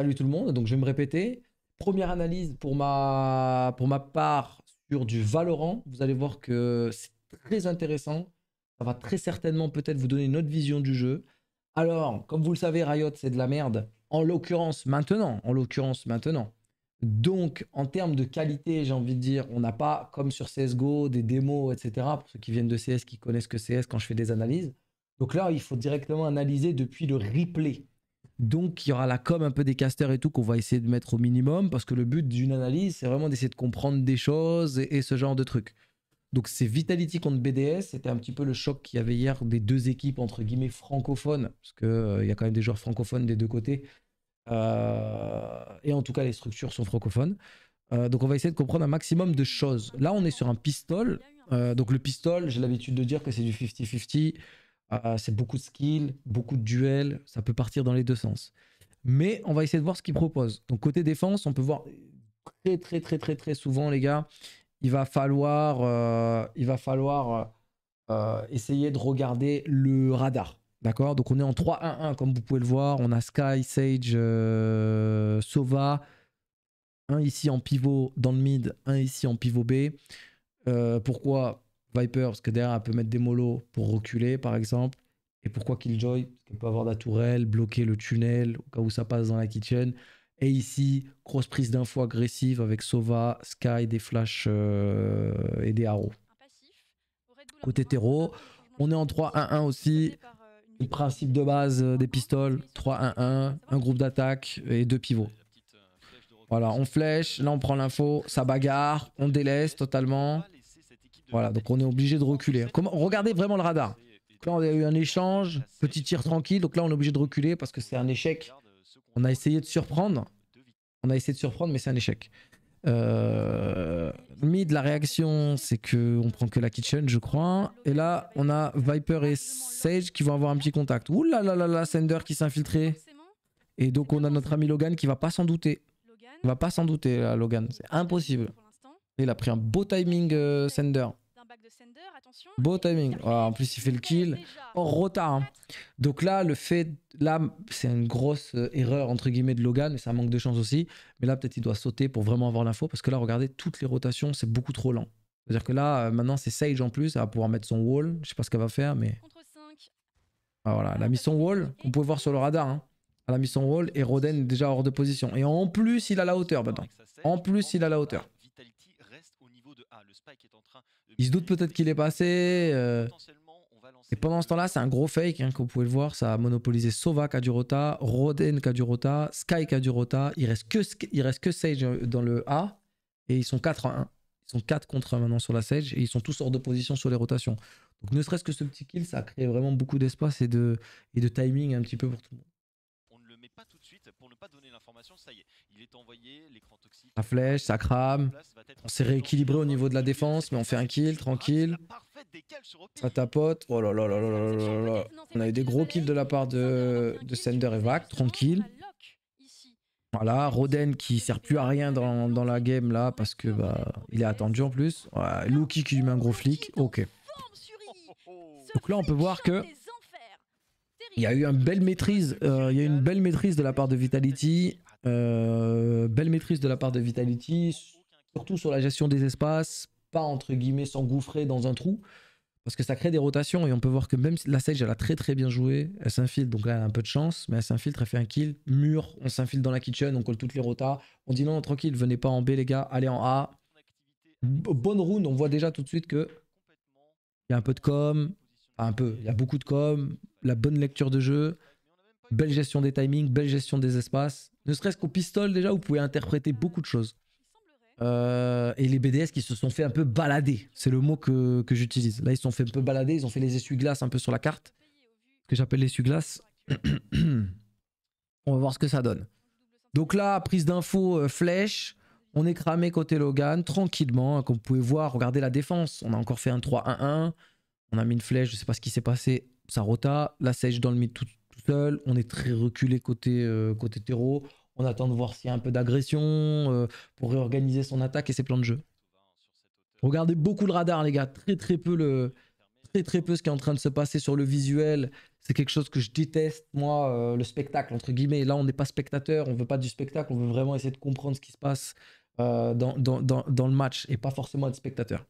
Salut tout le monde, donc je vais me répéter. Première analyse pour ma, pour ma part sur du Valorant. Vous allez voir que c'est très intéressant. Ça va très certainement peut-être vous donner une autre vision du jeu. Alors, comme vous le savez, Riot, c'est de la merde. En l'occurrence, maintenant. En l'occurrence, maintenant. Donc, en termes de qualité, j'ai envie de dire, on n'a pas, comme sur CSGO, des démos, etc. Pour ceux qui viennent de CS, qui connaissent que CS quand je fais des analyses. Donc là, il faut directement analyser depuis le replay. Donc, il y aura la com un peu des casters et tout qu'on va essayer de mettre au minimum parce que le but d'une analyse, c'est vraiment d'essayer de comprendre des choses et, ce genre de trucs. Donc, c'est Vitality contre BDS. C'était un petit peu le choc qu'il y avait hier des deux équipes, entre guillemets, francophones, parce qu'il euh, y a quand même des joueurs francophones des deux côtés. Euh, et en tout cas, les structures sont francophones. Euh, donc, on va essayer de comprendre un maximum de choses. Là, on est sur un pistol. donc, le pistol, j'ai l'habitude de dire que c'est du 50-50. Ah, c'est beaucoup de skills, beaucoup de duels, ça peut partir dans les deux sens. Mais on va essayer de voir ce qu'il propose. Donc côté défense, on peut voir très très très très très souvent les gars, il va falloir, euh, il va falloir euh, essayer de regarder le radar. D'accord Donc on est en 3-1-1 comme vous pouvez le voir. On a Sky, Sage, euh, Sova. Un ici en pivot dans le mid, un ici en pivot B. pourquoi Viper, parce que derrière, elle peut mettre des molos pour reculer, par exemple. Et pourquoi Killjoy Parce qu'elle peut avoir la tourelle, bloquer le tunnel, au cas où ça passe dans la kitchen. Et ici, grosse prise d'info agressive avec Sova, Sky, des flashs euh, et des arrows. Côté terreau, on est en 3-1-1 aussi. Le principe de base euh, des pistoles, 3-1-1, un groupe d'attaque et deux pivots. Euh, voilà, on flèche, là on prend l'info, ça bagarre, on délaisse totalement. Voilà, donc on est obligé de reculer. Comment, regardez vraiment le radar. là, on a eu un échange, petit tir tranquille. Donc là, on est obligé de reculer parce que c'est un échec. On a essayé de surprendre. On a essayé de surprendre, mais c'est un échec. Euh, mid, la réaction, c'est que on prend que la kitchen, je crois. Et là, on a Viper et Sage qui vont avoir un petit contact. Ouh là là là là, Sender qui s'est infiltré. Et donc, on a notre ami Logan qui va pas s'en douter. Il va pas s'en douter, Logan. C'est impossible. Il a pris un beau timing, euh, Sender. Beau timing. Ah, en plus, il fait le kill hors retard. Hein. Donc là, le fait. Là, c'est une grosse euh, erreur, entre guillemets, de Logan, mais ça manque de chance aussi. Mais là, peut-être il doit sauter pour vraiment avoir l'info, parce que là, regardez, toutes les rotations, c'est beaucoup trop lent. C'est-à-dire que là, euh, maintenant, c'est Sage en plus, elle va pouvoir mettre son wall. Je sais pas ce qu'elle va faire, mais. Ah, voilà, elle a ah, mis son wall, on pouvait voir sur le radar. Hein. Elle a mis son wall et Roden est déjà hors de position. Et en plus, il a la hauteur maintenant. En plus, il a la hauteur. Ah, il se doute peut-être qu'il est passé. Et euh, pendant ce temps-là, c'est un gros fake hein, que vous pouvez le voir. Ça a monopolisé Sova qui a du rota, Roden qui du rota, Sky qui a du rota. Il reste que, il reste que Sage euh, dans le A. Et ils sont 4 1. Ils sont 4 contre 1 maintenant sur la Sage. Et ils sont tous hors de position sur les rotations. Donc ne serait-ce que ce petit kill, ça a créé vraiment beaucoup d'espace et de timing un petit peu pour tout le monde ça La flèche, ça crame. On s'est rééquilibré au niveau de la défense, mais on fait un kill, ah, tranquille. Ça tapote. Oh là là là là On a eu des gros kills de la part de, Sender et Vac, tranquille. Voilà, Roden qui sert plus à rien dans, la game là parce que bah il est attendu en plus. Luki qui lui met un gros flic. Ok. Oh, oh, oh. Donc là on peut voir que il y a eu une belle maîtrise, euh, il y a une belle maîtrise de la part de Vitality, euh, belle maîtrise de la part de Vitality, surtout sur la gestion des espaces, pas entre guillemets s'engouffrer dans un trou, parce que ça crée des rotations et on peut voir que même la Sage elle a très très bien joué, elle s'infiltre, donc là elle a un peu de chance, mais elle s'infiltre, elle fait un kill, mur, on s'infiltre dans la kitchen, on colle toutes les rotas, on dit non, non tranquille, venez pas en B les gars, allez en A. Bonne round, on voit déjà tout de suite que il y a un peu de com, un peu. Il y a beaucoup de com, la bonne lecture de jeu, belle gestion des timings, belle gestion des espaces. Ne serait-ce qu'au pistole déjà, vous pouvez interpréter beaucoup de choses. Euh, et les BDS qui se sont fait un peu balader, c'est le mot que, que j'utilise. Là, ils se sont fait un peu balader, ils ont fait les essuie-glaces un peu sur la carte, que j'appelle l'essuie-glace. On va voir ce que ça donne. Donc là, prise d'infos, euh, flèche, on est cramé côté Logan, tranquillement. Hein, comme vous pouvez voir, regardez la défense. On a encore fait un 3-1-1. On a mis une flèche, je sais pas ce qui s'est passé, ça rota. La sèche dans le mid tout, seul. On est très reculé côté, euh, côté terreau. On attend de voir s'il y a un peu d'agression euh, pour réorganiser son attaque et ses plans de jeu. Regardez beaucoup le radar, les gars. Très très peu le très très peu ce qui est en train de se passer sur le visuel. C'est quelque chose que je déteste, moi, euh, le spectacle entre guillemets. Là, on n'est pas spectateur, on veut pas du spectacle, on veut vraiment essayer de comprendre ce qui se passe dans, dans, dans, le match et pas forcément être spectateur.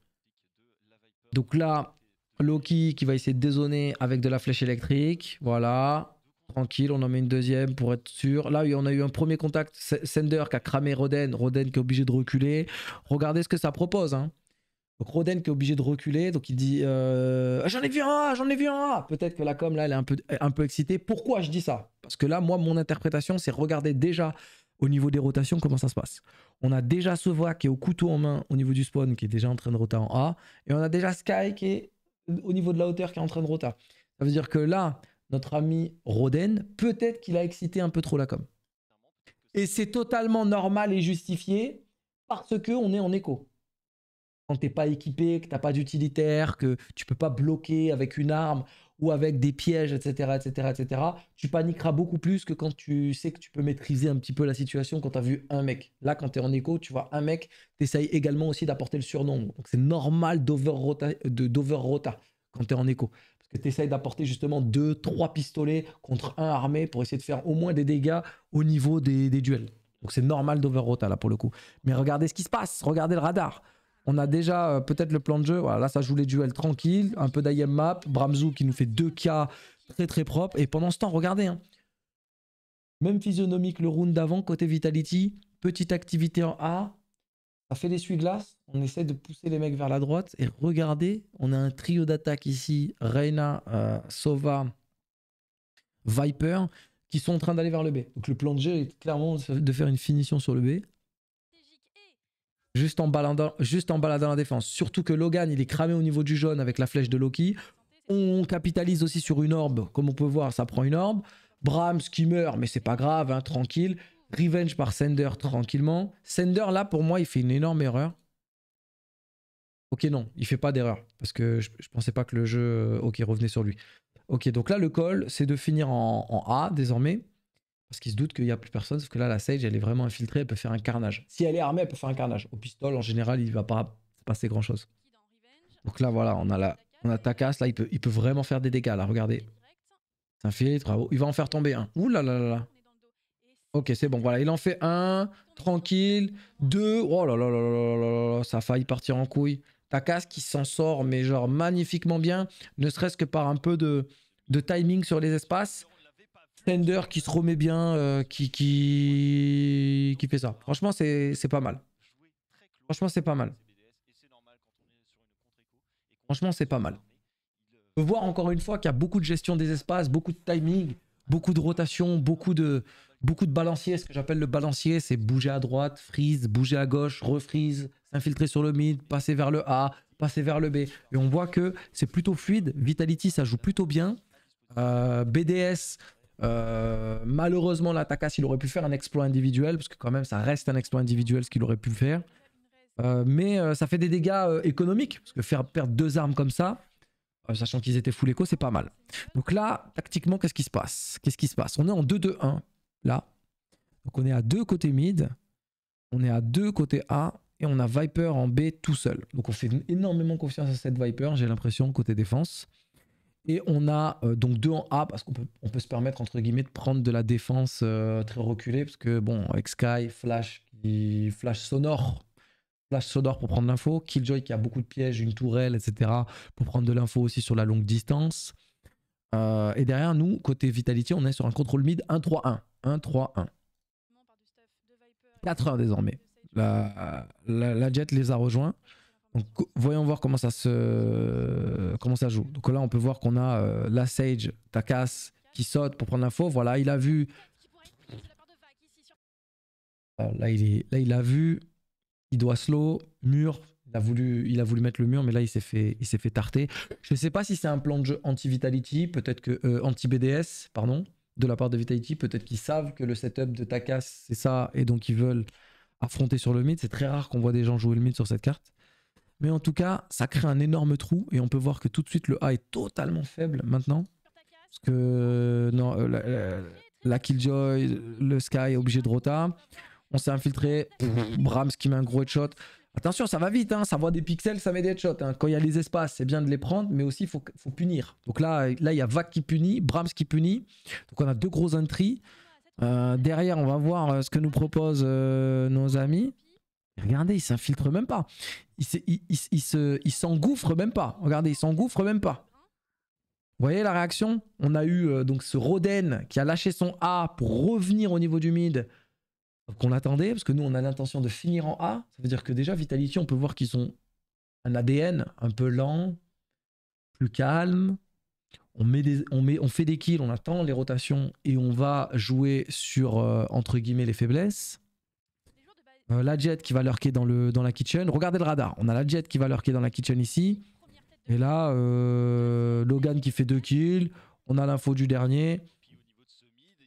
Donc là, Loki qui va essayer de dézoner avec de la flèche électrique. Voilà. Tranquille, on en met une deuxième pour être sûr. Là, on a eu un premier contact. Sender qui a cramé Roden. Roden qui est obligé de reculer. Regardez ce que ça propose. Hein. Donc Roden qui est obligé de reculer, donc il dit euh, J'en ai vu un j'en ai vu un Peut-être que la com là, elle est un peu, excitée. Pourquoi je dis ça Parce que là, moi, mon interprétation, c'est regarder déjà au niveau des rotations comment ça se passe. On a déjà voix qui est au couteau en main au niveau du spawn, qui est déjà en train de roter en A. Et on a déjà Sky qui est au niveau de la hauteur qui est en train de retard Ça veut dire que là, notre ami Roden, peut-être qu'il a excité un peu trop la com. Et c'est totalement normal et justifié parce qu'on est en écho. Quand t'es pas équipé, que t'as pas d'utilitaire, que tu peux pas bloquer avec une arme ou avec des pièges, etc., etc., etc., tu paniqueras beaucoup plus que quand tu sais que tu peux maîtriser un petit peu la situation quand tu as vu un mec. Là, quand tu es en écho, tu vois un mec, tu essayes également aussi d'apporter le surnom. Donc, c'est normal d'over-rota quand tu es en écho. Parce que tu essayes d'apporter justement deux, trois pistolets contre un armé pour essayer de faire au moins des dégâts au niveau des, des duels. Donc, c'est normal d'overrota là pour le coup. Mais regardez ce qui se passe, regardez le radar. On a déjà euh, peut-être le plan de jeu. là, ça joue les duels tranquilles. Un peu d'IM map. Bramzu qui nous fait 2K très très propre. Et pendant ce temps, regardez. Hein. même physionomique le round d'avant côté Vitality. Petite activité en A. Ça fait l'essuie-glace. On essaie de pousser les mecs vers la droite. Et regardez, on a un trio d'attaque ici. Reina, euh, Sova, Viper qui sont en train d'aller vers le B. Donc le plan de jeu est clairement de faire une finition sur le B juste en, baladant, juste en la défense. Surtout que Logan, il est cramé au niveau du jaune avec la flèche de Loki. On capitalise aussi sur une orbe. Comme on peut voir, ça prend une orbe. Brahms qui meurt, mais c'est pas grave, hein, tranquille. Revenge par Sender tranquillement. Sender, là, pour moi, il fait une énorme erreur. Ok, non, il fait pas d'erreur. Parce que je, pensais pas que le jeu euh, ok, revenait sur lui. Ok, donc là, le call, c'est de finir en A désormais. Parce qu'il se doute qu'il n'y a plus personne, sauf que là, la Sage, elle est vraiment infiltrée, elle peut faire un carnage. Si elle est armée, elle peut faire un carnage. Au pistolet, en général, il ne va pas passer grand-chose. Donc là, voilà, on a, la, on a Takas, là, il peut, il peut vraiment faire des dégâts, là, regardez. C'est un bravo. Il va en faire tomber un. Ouh là là là là. Ok, c'est bon, voilà, il en fait un, tranquille, deux, oh là là là là là là, ça a failli partir en couille. Takas qui s'en sort, mais genre magnifiquement bien, ne serait-ce que par un peu de, de timing sur les espaces qui se remet bien, euh, qui, qui, qui fait ça. Franchement, c'est pas mal. Franchement, c'est pas mal. Franchement, c'est pas mal. On peut voir encore une fois qu'il y a beaucoup de gestion des espaces, beaucoup de timing, beaucoup de rotation, beaucoup de, beaucoup de balancier. Ce que j'appelle le balancier, c'est bouger à droite, freeze, bouger à gauche, refreeze, s'infiltrer sur le mid, passer vers le A, passer vers le B. Et on voit que c'est plutôt fluide. Vitality, ça joue plutôt bien. Euh, BDS, euh, malheureusement, l'attaquant il aurait pu faire un exploit individuel, parce que quand même, ça reste un exploit individuel ce qu'il aurait pu faire. Euh, mais euh, ça fait des dégâts économiques, parce que faire perdre deux armes comme ça, sachant qu'ils étaient full écho, c'est pas mal. Donc là, tactiquement, qu'est-ce qui se passe Qu'est-ce qui se passe On est en 2-2-1, là. Donc on est à deux côtés mid, on est à deux côtés A, et on a Viper en B tout seul. Donc on fait énormément confiance à cette Viper, j'ai l'impression, côté défense. Et on a euh, donc deux en A parce qu'on peut, on peut se permettre entre guillemets de prendre de la défense euh, très reculée parce que bon avec Sky, Flash qui Flash sonore, Flash sonore pour prendre l'info, Killjoy qui a beaucoup de pièges, une tourelle, etc. pour prendre de l'info aussi sur la longue distance. Euh, et derrière nous côté Vitality on est sur un contrôle mid 1-3-1, 1-3-1, 4 heures désormais. La, la, la Jet les a rejoints voyons voir comment ça se comment ça joue. Donc là, on peut voir qu'on a euh, la Sage, Takas, qui saute pour prendre l'info. Voilà, il a vu. Euh, là, il est... là, il a vu. Il doit slow, mur. Il a voulu, il a voulu mettre le mur, mais là, il s'est fait, il s'est fait tarter. Je ne sais pas si c'est un plan de jeu anti-Vitality, peut-être que euh, anti-BDS, pardon, de la part de Vitality. Peut-être qu'ils savent que le setup de Takas, c'est ça, et donc ils veulent affronter sur le mid. C'est très rare qu'on voit des gens jouer le mid sur cette carte. Mais en tout cas, ça crée un énorme trou et on peut voir que tout de suite le A est totalement faible maintenant. Parce que euh, non, euh, la, Killjoy, le Sky est obligé de rota. On s'est infiltré. Brahms qui met un gros headshot. Attention, ça va vite, hein. ça voit des pixels, ça met des headshots. Hein. Quand il y a les espaces, c'est bien de les prendre, mais aussi il faut, punir. Donc là, là, il y a Vac qui punit, Brahms qui punit. Donc on a deux gros entries. Euh, derrière, on va voir ce que nous proposent nos amis. Regardez, il s'infiltre même pas. Il s'engouffre il, même pas. Regardez, il s'engouffre même pas. Vous voyez la réaction On a eu euh, donc ce Roden qui a lâché son A pour revenir au niveau du mid qu'on attendait, parce que nous on a l'intention de finir en A. Ça veut dire que déjà Vitality, on peut voir qu'ils ont un ADN un peu lent, plus calme. On, met des, on, met, on fait des kills, on attend les rotations et on va jouer sur euh, entre guillemets les faiblesses. Euh, la jet qui va lurker dans, le, dans la kitchen. Regardez le radar. On a la jet qui va lurker dans la kitchen ici. Et là, euh, Logan qui fait deux kills. On a l'info du dernier.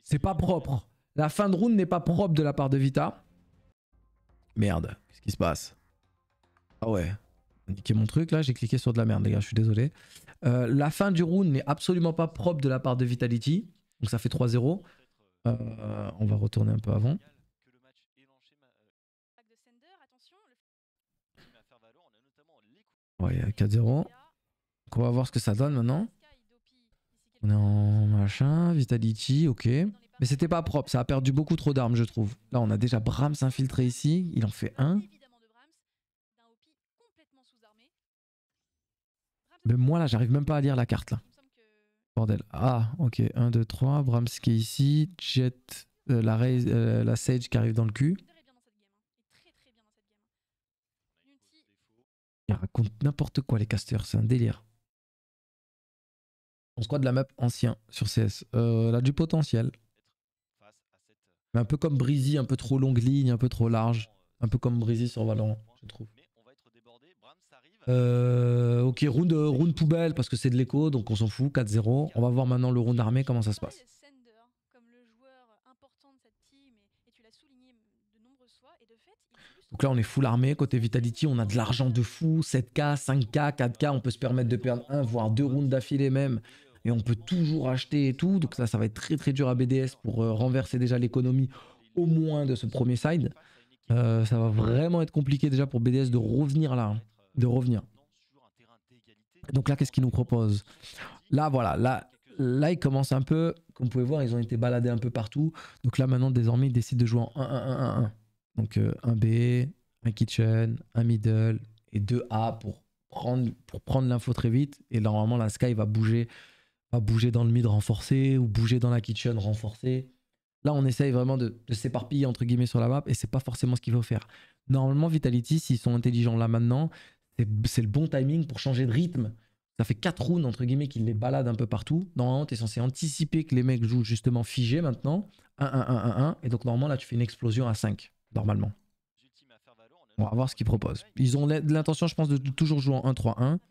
C'est pas propre. La fin de round n'est pas propre de la part de Vita. Merde. Qu'est-ce qui se passe Ah ouais. Niqué mon truc là. J'ai cliqué sur de la merde, les gars. Je suis désolé. Euh, la fin du round n'est absolument pas propre de la part de Vitality. Donc ça fait 3-0. on va retourner un peu avant. Ouais, 4-0. On va voir ce que ça donne maintenant. On est en machin, Vitality, ok. Mais c'était pas propre, ça a perdu beaucoup trop d'armes, je trouve. Là, on a déjà Brahms infiltré ici, il en fait un. Mais moi, là, j'arrive même pas à lire la carte, là. Bordel. Ah, ok. 1, 2, 3. Brahms qui est ici. Jet, euh, la, euh, la Sage qui arrive dans le cul. raconte n'importe quoi, les casters, c'est un délire. On se croit de la map ancien sur CS. Euh, elle a du potentiel. Mais un peu comme Breezy, un peu trop longue ligne, un peu trop large. Un peu comme Breezy sur Valorant, je trouve. Euh, ok, round, euh, round poubelle parce que c'est de l'écho, donc on s'en fout, 4-0. On va voir maintenant le round armé, comment ça se passe. Donc là, on est full armé. Côté Vitality, on a de l'argent de fou. 7K, 5K, 4K. On peut se permettre de perdre un, voire deux rounds d'affilée même. Et on peut toujours acheter et tout. Donc ça, ça va être très très dur à BDS pour euh, renverser déjà l'économie au moins de ce premier side. Euh, ça va vraiment être compliqué déjà pour BDS de revenir là. Hein. De revenir. Donc là, qu'est-ce qu'ils nous proposent Là, voilà. Là, là, ils commencent un peu. Comme vous pouvez voir, ils ont été baladés un peu partout. Donc là, maintenant, désormais, ils décident de jouer en 1-1-1-1-1. Donc euh, un B, un kitchen, un middle et deux A pour prendre, pour prendre l'info très vite. Et normalement, la sky va bouger, va bouger dans le mid renforcé ou bouger dans la kitchen renforcée. Là, on essaye vraiment de, s'éparpiller entre guillemets sur la map et c'est pas forcément ce qu'il faut faire. Normalement, Vitality, s'ils sont intelligents là maintenant, c'est le bon timing pour changer de rythme. Ça fait 4 rounds entre guillemets qu'ils les baladent un peu partout. Normalement, tu es censé anticiper que les mecs jouent justement figé maintenant. 1-1-1-1-1. Et donc, normalement, là, tu fais une explosion à 5 normalement. On va voir ce qu'ils proposent. Ils ont l'intention, je pense, de toujours jouer en 1-3-1. Hein,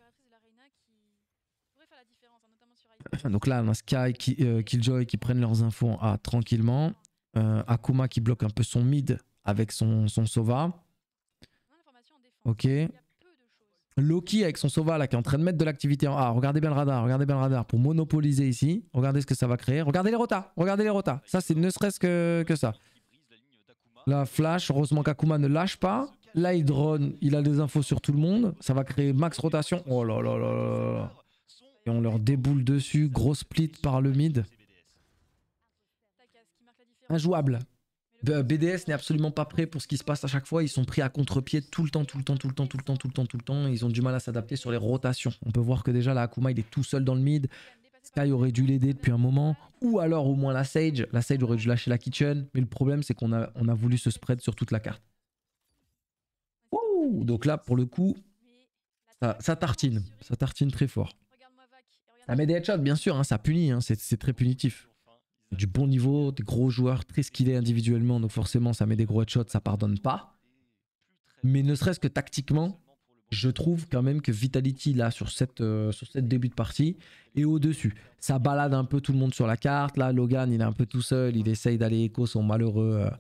Donc là, Sky, qui, euh, Killjoy qui prennent leurs infos en tranquillement. Euh, Akuma qui bloque un peu son mid avec son, son Sova. Ok. Loki avec son Sova là qui est en train de mettre de l'activité en A. Regardez bien le radar, regardez bien le radar pour monopoliser ici. Regardez ce que ça va créer. Regardez les rotas, regardez les rotas. Ça c'est ne serait-ce que, que ça. La flash, heureusement qu'Akuma ne lâche pas. Là, il drone, il a des infos sur tout le monde. Ça va créer max rotation. Oh là là là là. Et on leur déboule dessus. Gros split par le mid. Injouable. Euh, BDS n'est absolument pas prêt pour ce qui se passe à chaque fois. Ils sont pris à contre-pied tout le temps, tout le temps, tout le temps, tout le temps, tout le temps, tout le temps. Ils ont du mal à s'adapter sur les rotations. On peut voir que déjà, là, Akuma, il est tout seul dans le mid. Sky aurait dû l'aider depuis un moment, ou alors au moins la Sage. La Sage aurait dû lâcher la Kitchen, mais le problème c'est qu'on a, on a voulu se spread sur toute la carte. donc là pour le coup, ça, tartine, ça tartine très fort. Ça met des headshots bien sûr, hein, ça punit, hein, c'est très punitif. Du bon niveau, des gros joueurs très skillés individuellement, donc forcément ça met des gros headshots, ça pardonne pas. Mais ne serait-ce que tactiquement, je trouve quand même que Vitality, là, sur cette, euh, sur cette début de partie, est au-dessus. Ça balade un peu tout le monde sur la carte. Là, Logan, il est un peu tout seul. Il essaye d'aller écho son malheureux. Euh,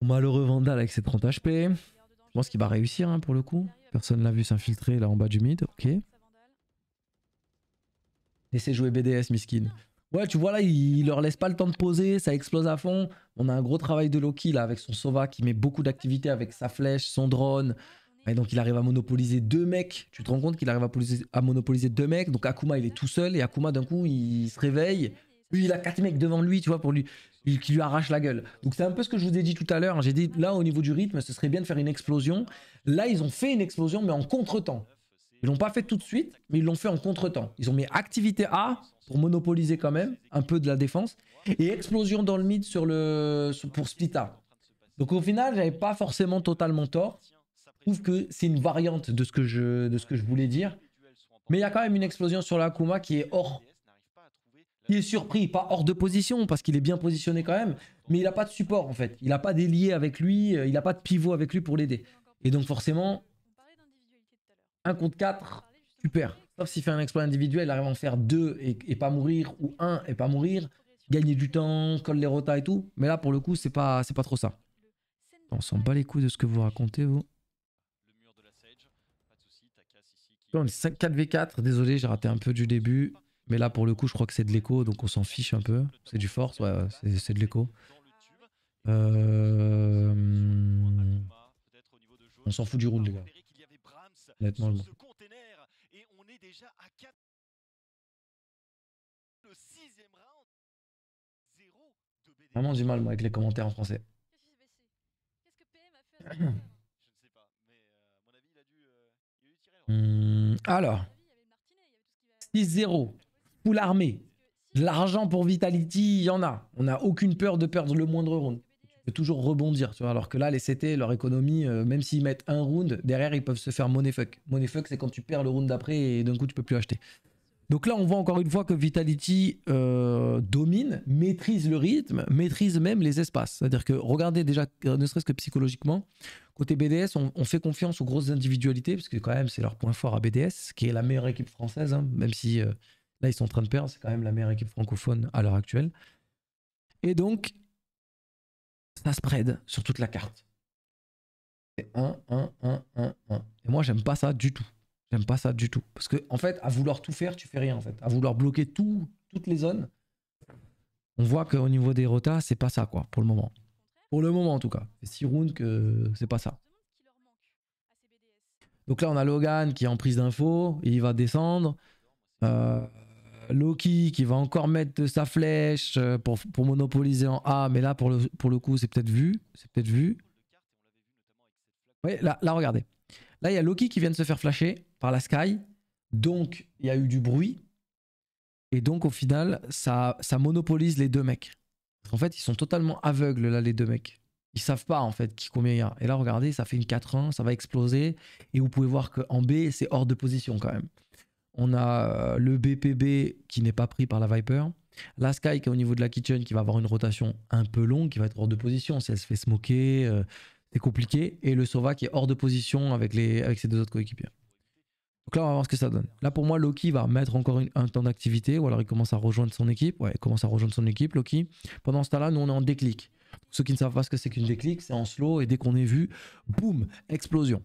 malheureux Vandal avec ses 30 HP. Je pense qu'il va réussir hein, pour le coup. Personne l'a vu s'infiltrer là en bas du mid. Ok. Laissez jouer BDS, Miskin. Ouais, tu vois là, il, leur laisse pas le temps de poser, ça explose à fond. On a un gros travail de Loki là avec son Sova qui met beaucoup d'activité avec sa flèche, son drone. Et donc il arrive à monopoliser deux mecs. Tu te rends compte qu'il arrive à, monopoliser deux mecs. Donc Akuma il est tout seul et Akuma d'un coup il se réveille. Lui il a quatre mecs devant lui, tu vois, pour lui qui lui arrache la gueule. Donc c'est un peu ce que je vous ai dit tout à l'heure. Hein. J'ai dit là au niveau du rythme, ce serait bien de faire une explosion. Là ils ont fait une explosion mais en contretemps. Ils l'ont pas fait tout de suite, mais ils l'ont fait en contre-temps. Ils ont mis activité A pour monopoliser quand même un peu de la défense et explosion dans le mid sur le pour split Donc au final, j'avais pas forcément totalement tort. Je trouve que c'est une variante de ce que je de ce que je voulais dire. Mais il y a quand même une explosion sur la Kuma qui est hors il est surpris, pas hors de position, parce qu'il est bien positionné quand même, mais il n'a pas de support en fait. Il n'a pas d'ailier avec lui, euh, il n'a pas de pivot avec lui pour l'aider. Et donc forcément, 1 contre 4, super. perds. Sauf s'il fait un exploit individuel, arrive à en faire 2 et, pas mourir, ou 1 et pas mourir, gagner du temps, colle les rotas et tout. Mais là, pour le coup, c'est pas, pas trop ça. On s'en bat les couilles de ce que vous racontez, vous. On est 5-4v4, désolé, j'ai raté un peu du début. Mais là, pour le coup, je crois que c'est de l'écho, donc on s'en fiche un peu. C'est du force, ouais, c'est de l'écho. Euh, on s'en fout du round, les gars. Nettement sur ce container et on est déjà à 4 le sixième round 0 de BD. Vraiment du mal moi avec les commentaires en français. Qu'est-ce que PM a fait Je ne sais pas mais euh, à mon avis il a dû euh, il a dû tirer le hein. mmh, alors 6-0 pour l'armée l'argent pour Vitality, il y en a. On n'a aucune peur de perdre le moindre round toujours rebondir, Alors que là, les CT, leur économie, euh, même s'ils mettent un round, derrière, ils peuvent se faire money fuck. Money fuck, c'est quand tu perds le round d'après et d'un coup, tu peux plus acheter. Donc là, on voit encore une fois que Vitality euh, domine, maîtrise le rythme, maîtrise même les espaces. C'est-à-dire que, regardez déjà, euh, ne serait-ce que psychologiquement, côté BDS, on, fait confiance aux grosses individualités, parce que quand même, c'est leur point fort à BDS, qui est la meilleure équipe française, hein, même si là, ils sont en train de perdre, c'est quand même la meilleure équipe francophone à l'heure actuelle. Et donc, ça spread sur toute la carte. C'est 1, 1, 1, 1, 1. Et moi, j'aime pas ça du tout. J'aime pas ça du tout. Parce que, en fait, à vouloir tout faire, tu fais rien, en fait. À vouloir bloquer tout, toutes les zones, on voit qu'au niveau des rotas, c'est pas ça, quoi, pour le moment. Pour le moment, en tout cas. C'est 6 rounds que c'est pas ça. Donc là, on a Logan qui est en prise d'info. Il va descendre. Euh, Loki qui va encore mettre sa flèche euh, pour, monopoliser en A, mais là pour le, pour le coup c'est peut-être vu, c'est peut-être vu. là, regardez. Là il y a Loki qui vient de se faire flasher par la Sky, donc il y a eu du bruit, et donc au final ça, ça monopolise les deux mecs. En fait ils sont totalement aveugles là les deux mecs. Ils savent pas en fait qui combien il y a. Et là regardez ça fait une 4-1, ça va exploser, et vous pouvez voir que en B c'est hors de position quand même. On a euh, le BPB qui n'est pas pris par la Viper. La Sky qui est au niveau de la Kitchen qui va avoir une rotation un peu longue, qui va être hors de position si elle se fait smoker. Euh, c'est compliqué. Et le Sova qui est hors de position avec, les, avec ses deux autres coéquipiers. Donc là, on va voir ce que ça donne. Là, pour moi, Loki va mettre encore un temps d'activité, ou alors il commence à rejoindre son équipe. Ouais, il commence à rejoindre son équipe, Loki. Pendant ce temps-là, nous, on est en déclic. Ceux qui ne savent pas ce que c'est qu'une déclic, c'est en slow, et dès qu'on est vu, boum, explosion.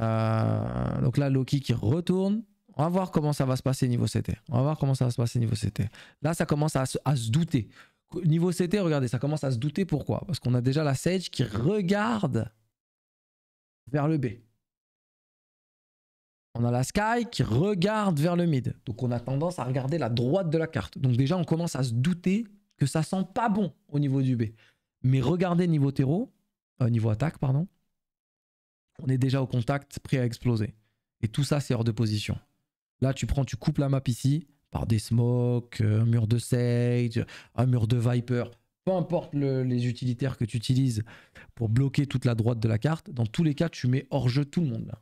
Euh, donc là, Loki qui retourne, on va voir comment ça va se passer niveau CT. On va voir comment ça va se passer niveau CT. Là, ça commence à se, douter. Niveau CT, regardez, ça commence à se douter. Pourquoi Parce qu'on a déjà la Sage qui regarde vers le B. On a la Sky qui regarde vers le mid. Donc on a tendance à regarder la droite de la carte. Donc déjà, on commence à se douter que ça sent pas bon au niveau du B. Mais regardez niveau terreau, euh, niveau attaque, pardon, on est déjà au contact, prêt à exploser. Et tout ça, c'est hors de position. Là, tu prends, tu coupes la map ici par des smokes, un mur de Sage, un mur de Viper, peu importe les utilitaires que tu utilises pour bloquer toute la droite de la carte, dans tous les cas, tu mets hors jeu tout le monde.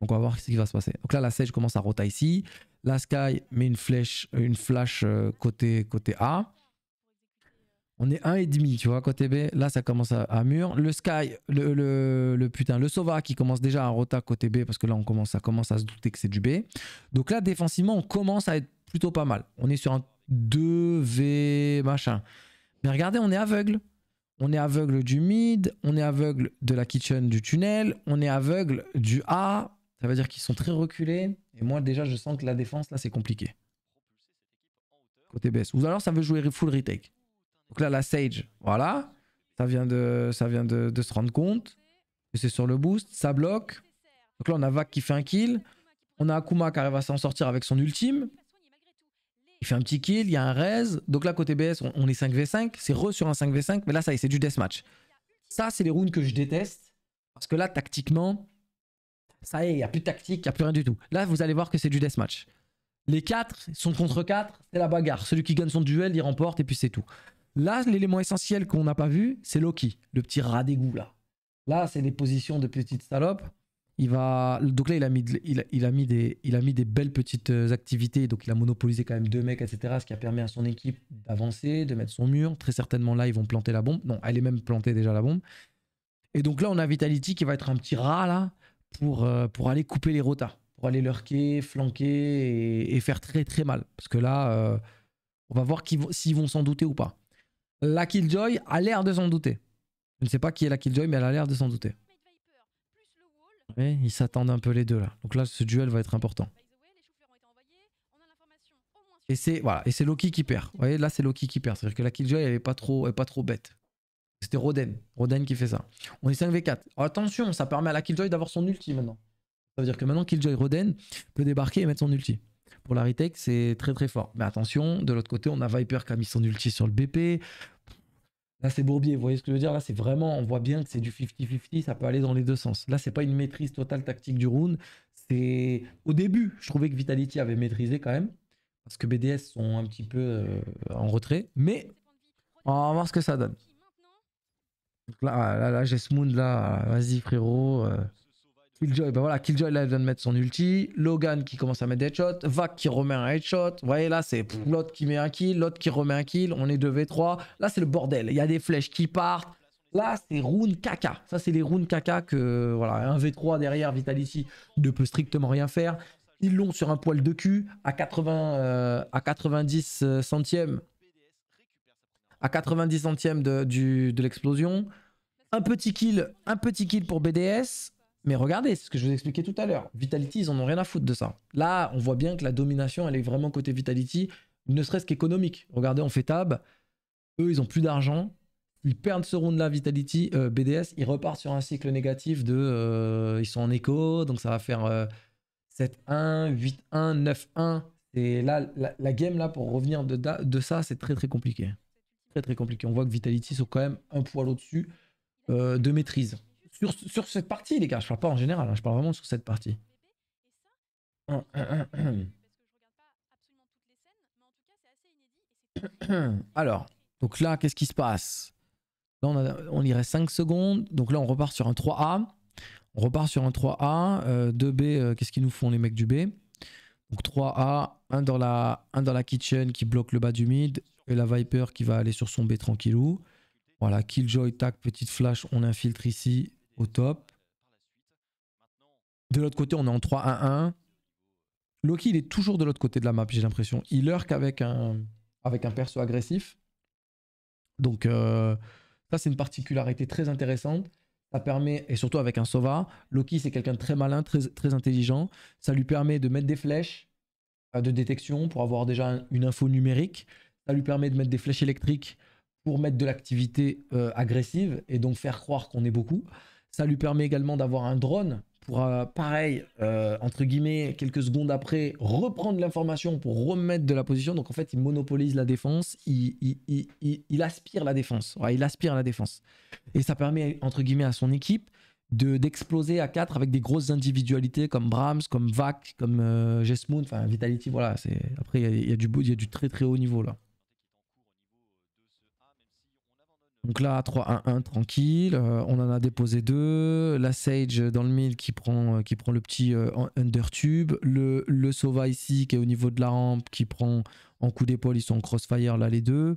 Donc on va voir ce qui va se passer. Donc là, la Sage commence à rota ici. La Sky met une flèche, une flash euh, côté, côté A on est demi, tu vois, côté B. Là, ça commence à, à mûr. Le Sky, le, putain, le Sova qui commence déjà à rota côté B parce que là, on commence, à commence à se douter que c'est du B. Donc là, défensivement, on commence à être plutôt pas mal. On est sur un 2V machin. Mais regardez, on est aveugle. On est aveugle du mid, on est aveugle de la kitchen du tunnel, on est aveugle du A. Ça veut dire qu'ils sont très reculés. Et moi, déjà, je sens que la défense, là, c'est compliqué. Côté B. Ou alors, ça veut jouer full retake. Donc là, la Sage, voilà. Ça vient de, ça vient de, se rendre compte. C'est sur le boost, ça bloque. Donc là, on a Vac qui fait un kill. On a Akuma qui arrive à s'en sortir avec son ultime. Il fait un petit kill, il y a un rez. Donc là, côté BS, on, est 5v5. C'est re sur un 5v5. Mais là, ça y est, c'est du deathmatch. Ça, c'est les runes que je déteste. Parce que là, tactiquement, ça y est, il n'y a plus de tactique, il n'y a plus rien du tout. Là, vous allez voir que c'est du deathmatch. Les 4 sont contre 4, c'est la bagarre. Celui qui gagne son duel, il remporte et puis c'est tout. Là, l'élément essentiel qu'on n'a pas vu, c'est Loki, le petit rat d'égout là. Là, c'est des positions de petites salopes. Il va... Donc là, il a, mis il, a... mis des, il a mis des belles petites euh, activités. Donc il a monopolisé quand même deux mecs, etc. Ce qui a permis à son équipe d'avancer, de mettre son mur. Très certainement, là, ils vont planter la bombe. Non, elle est même plantée déjà la bombe. Et donc là, on a Vitality qui va être un petit rat là pour, euh, pour aller couper les rotas, pour aller lurker, flanquer et... faire très très mal. Parce que là, euh, on va voir s'ils vont s'en douter ou pas. La Killjoy a l'air de s'en douter. Je ne sais pas qui est la Killjoy, mais elle a l'air de s'en douter. ils s'attendent un peu les deux là. Donc là, ce duel va être important. Et c'est voilà, et Loki qui perd. Vous là c'est Loki qui perd. C'est-à-dire que la Killjoy elle est pas trop, pas trop bête. C'était Roden, Roden qui fait ça. On est 5v4. attention, ça permet à la Killjoy d'avoir son ulti maintenant. Ça veut dire que maintenant Killjoy Roden peut débarquer et mettre son ulti pour la c'est très très fort. Mais attention, de l'autre côté, on a Viper qui a mis son ulti sur le BP. Là, c'est Bourbier, vous voyez ce que je veux dire Là, c'est vraiment, on voit bien que c'est du 50-50, ça peut aller dans les deux sens. Là, c'est pas une maîtrise totale tactique du round. C'est au début, je trouvais que Vitality avait maîtrisé quand même, parce que BDS sont un petit peu euh, en retrait. Mais on va voir ce que ça donne. là, ah, là, là j'ai moon, là, vas-y frérot. Euh. Killjoy, ben voilà, Killjoy là vient de mettre son ulti. Logan qui commence à mettre des headshots. Vac qui remet un headshot. Vous voyez là, c'est l'autre qui met un kill, l'autre qui remet un kill. On est 2v3. Là, c'est le bordel. Il y a des flèches qui partent. Là, c'est rune caca. Ça, c'est les runes caca que, voilà, un v 3 derrière, Vitality ne peut strictement rien faire. Ils l'ont sur un poil de cul à 80, euh, à 90 euh, centièmes. À 90 centièmes de, de l'explosion. Un petit kill, un petit kill pour BDS. Mais regardez, c'est ce que je vous expliquais tout à l'heure. Vitality, ils en ont rien à foutre de ça. Là, on voit bien que la domination, elle est vraiment côté Vitality, ne serait-ce qu'économique. Regardez, on fait tab. Eux, ils ont plus d'argent. Ils perdent ce round-là, Vitality, euh, BDS. Ils repartent sur un cycle négatif de. Euh, ils sont en écho, donc ça va faire 7-1, 8-1, 9-1. Et là, la, game, là, pour revenir de, de ça, c'est très, très compliqué. Très, très compliqué. On voit que Vitality sont quand même un poil au-dessus euh, de maîtrise. Sur, sur cette partie, les gars, je parle pas en général, hein, je parle vraiment sur cette partie. Hum, hum, hum, Alors, donc là, qu'est-ce qui se passe Là, on, irait 5 secondes. Donc là, on repart sur un 3A. On repart sur un 3A. Euh, 2B, euh, qu'est-ce qu'ils nous font, les mecs du B Donc 3A, un dans, la, un dans la kitchen qui bloque le bas du mid. Et la Viper qui va aller sur son B tranquillou. Voilà, Killjoy, tac, petite flash, on infiltre ici au top. De l'autre côté, on est en 3-1-1. Loki, il est toujours de l'autre côté de la map, j'ai l'impression. Il lurk avec un, avec un perso agressif. Donc, euh, ça, c'est une particularité très intéressante. Ça permet, et surtout avec un Sova, Loki, c'est quelqu'un de très malin, très, très intelligent. Ça lui permet de mettre des flèches euh, de détection pour avoir déjà une info numérique. Ça lui permet de mettre des flèches électriques pour mettre de l'activité euh, agressive et donc faire croire qu'on est beaucoup. Ça lui permet également d'avoir un drone pour, euh, pareil, euh, entre guillemets, quelques secondes après, reprendre l'information pour remettre de la position. Donc en fait, il monopolise la défense, il, aspire la défense. il aspire la défense. Et ça permet, entre guillemets, à son équipe de d'exploser à quatre avec des grosses individualités comme Brahms, comme Vac, comme euh, Jess Moon, enfin Vitality, voilà. Après, il y, a du il y a du très très haut niveau là. Donc là, 3-1-1, tranquille. Euh, on en a déposé deux. La Sage dans le mille qui prend, euh, qui prend le petit euh, undertube. under tube. Le, le Sova ici qui est au niveau de la rampe, qui prend en coup d'épaule. Ils sont en crossfire là, les deux.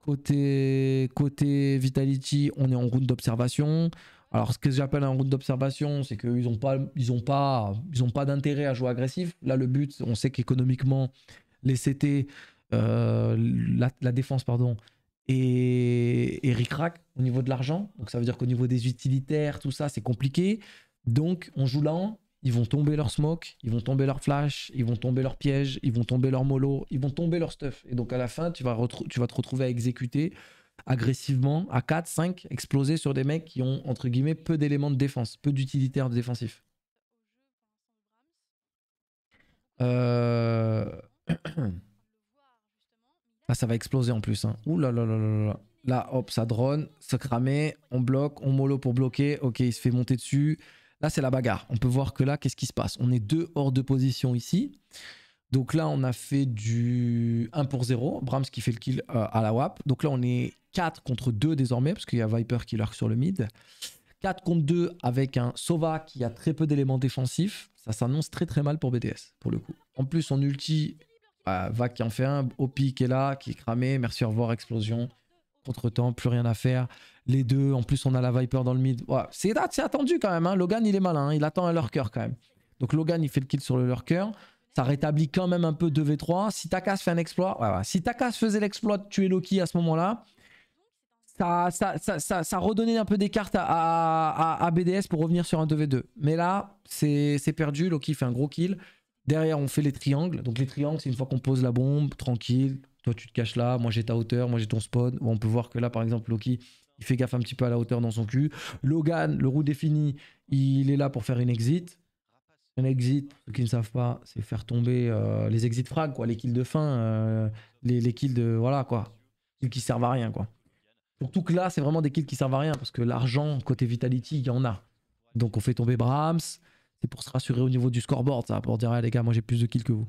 Côté, côté Vitality, on est en route d'observation. Alors, ce que j'appelle un route d'observation, c'est qu'ils n'ont pas, pas, pas d'intérêt à jouer agressif. Là, le but, on sait qu'économiquement, les CT, la, défense, pardon, et, et au niveau de l'argent. Donc ça veut dire qu'au niveau des utilitaires, tout ça, c'est compliqué. Donc on joue lent, ils vont tomber leur smoke, ils vont tomber leur flash, ils vont tomber leur piège, ils vont tomber leur mollo, ils vont tomber leur stuff. Et donc à la fin, tu vas, tu vas te retrouver à exécuter agressivement à 4, 5, exploser sur des mecs qui ont entre guillemets peu d'éléments de défense, peu d'utilitaires défensifs. Euh... Là, ça va exploser en plus. Hein. là là hop, ça drone, ça cramer on bloque, on mollo pour bloquer. Ok, il se fait monter dessus. Là, c'est la bagarre. On peut voir que là, qu'est-ce qui se passe On est deux hors de position ici. Donc là, on a fait du 1 pour 0. Brahms qui fait le kill euh, à la WAP. Donc là, on est 4 contre 2 désormais, parce qu'il y a Viper qui lurk sur le mid. 4 contre 2 avec un Sova qui a très peu d'éléments défensifs. Ça s'annonce très très mal pour BTS, pour le coup. En plus, on ulti bah, qui en fait un, Opi qui est là, qui est cramé, merci, au revoir, explosion, contre-temps, plus rien à faire. Les deux, en plus on a la Viper dans le mid. c'est attendu quand même, hein. Logan il est malin, hein. il attend un lurker quand même. Donc Logan il fait le kill sur le lurker, ça rétablit quand même un peu 2v3. Si Takas fait un exploit, si Takas faisait l'exploit de tuer Loki à ce moment-là, ça, redonnait un peu des cartes à, à, BDS pour revenir sur un 2v2. Mais là, c'est perdu. Loki fait un gros kill. Derrière, on fait les triangles. Donc les triangles, c'est une fois qu'on pose la bombe, tranquille. Toi, tu te caches là. Moi, j'ai ta hauteur. Moi, j'ai ton spawn. On peut voir que là, par exemple, Loki, il fait gaffe un petit peu à la hauteur dans son cul. Logan, le roue défini, il est là pour faire une exit. Un exit, ceux qui ne savent pas, c'est faire tomber euh, les exits frag, quoi, les kills de fin, euh, les, kills de. Voilà, quoi. qui servent à rien, quoi. Surtout que là, c'est vraiment des kills qui servent à rien, parce que l'argent, côté Vitality, il y en a. Donc on fait tomber Brahms, c'est pour se rassurer au niveau du scoreboard, ça, pour dire, ah, les gars, moi j'ai plus de kills que vous.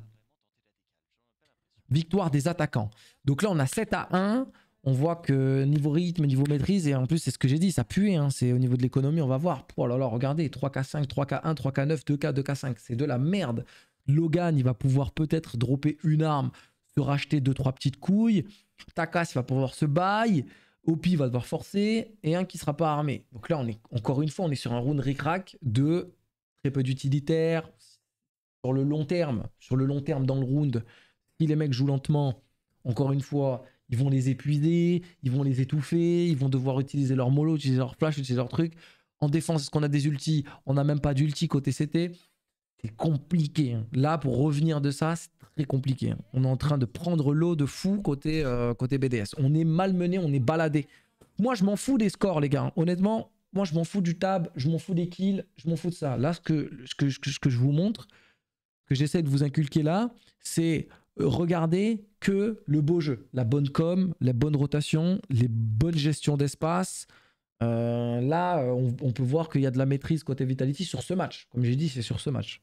Victoire des attaquants. Donc là, on a 7 à 1. On voit que niveau rythme, niveau maîtrise, et en plus, c'est ce que j'ai dit, ça pue Hein, c'est au niveau de l'économie, on va voir. Oh là là, regardez, 3K5, 3K1, 3K9, 2K, 2K5. C'est de la merde. Logan, il va pouvoir peut-être dropper une arme, se racheter 2-3 petites couilles. Takas, il va pouvoir se bail. Opi va devoir forcer. Et un qui ne sera pas armé. Donc là, on est encore une fois, on est sur un round ric de peu d'utilitaires Sur le long terme, sur le long terme dans le round, si les mecs jouent lentement, encore une fois, ils vont les épuiser, ils vont les étouffer, ils vont devoir utiliser leur mollo, utiliser leur flash, utiliser leur truc. En défense, est-ce qu'on a des ultis On n'a même pas d'ulti côté CT. C'est compliqué. Hein. Là, pour revenir de ça, c'est compliqué. Hein. On est en train de prendre l'eau de fou côté, euh, côté BDS. On est malmené, on est baladé. Moi, je m'en fous des scores, les gars. Hein. Honnêtement, moi je m'en fous du tab, je m'en fous des kills, je m'en fous de ça. Là, ce que, ce que, je vous montre, que j'essaie de vous inculquer là, c'est euh, regarder que le beau jeu, la bonne com, la bonne rotation, les bonnes gestions d'espace. Euh, là, euh, on, peut voir qu'il y a de la maîtrise côté Vitality sur ce match. Comme j'ai dit, c'est sur ce match.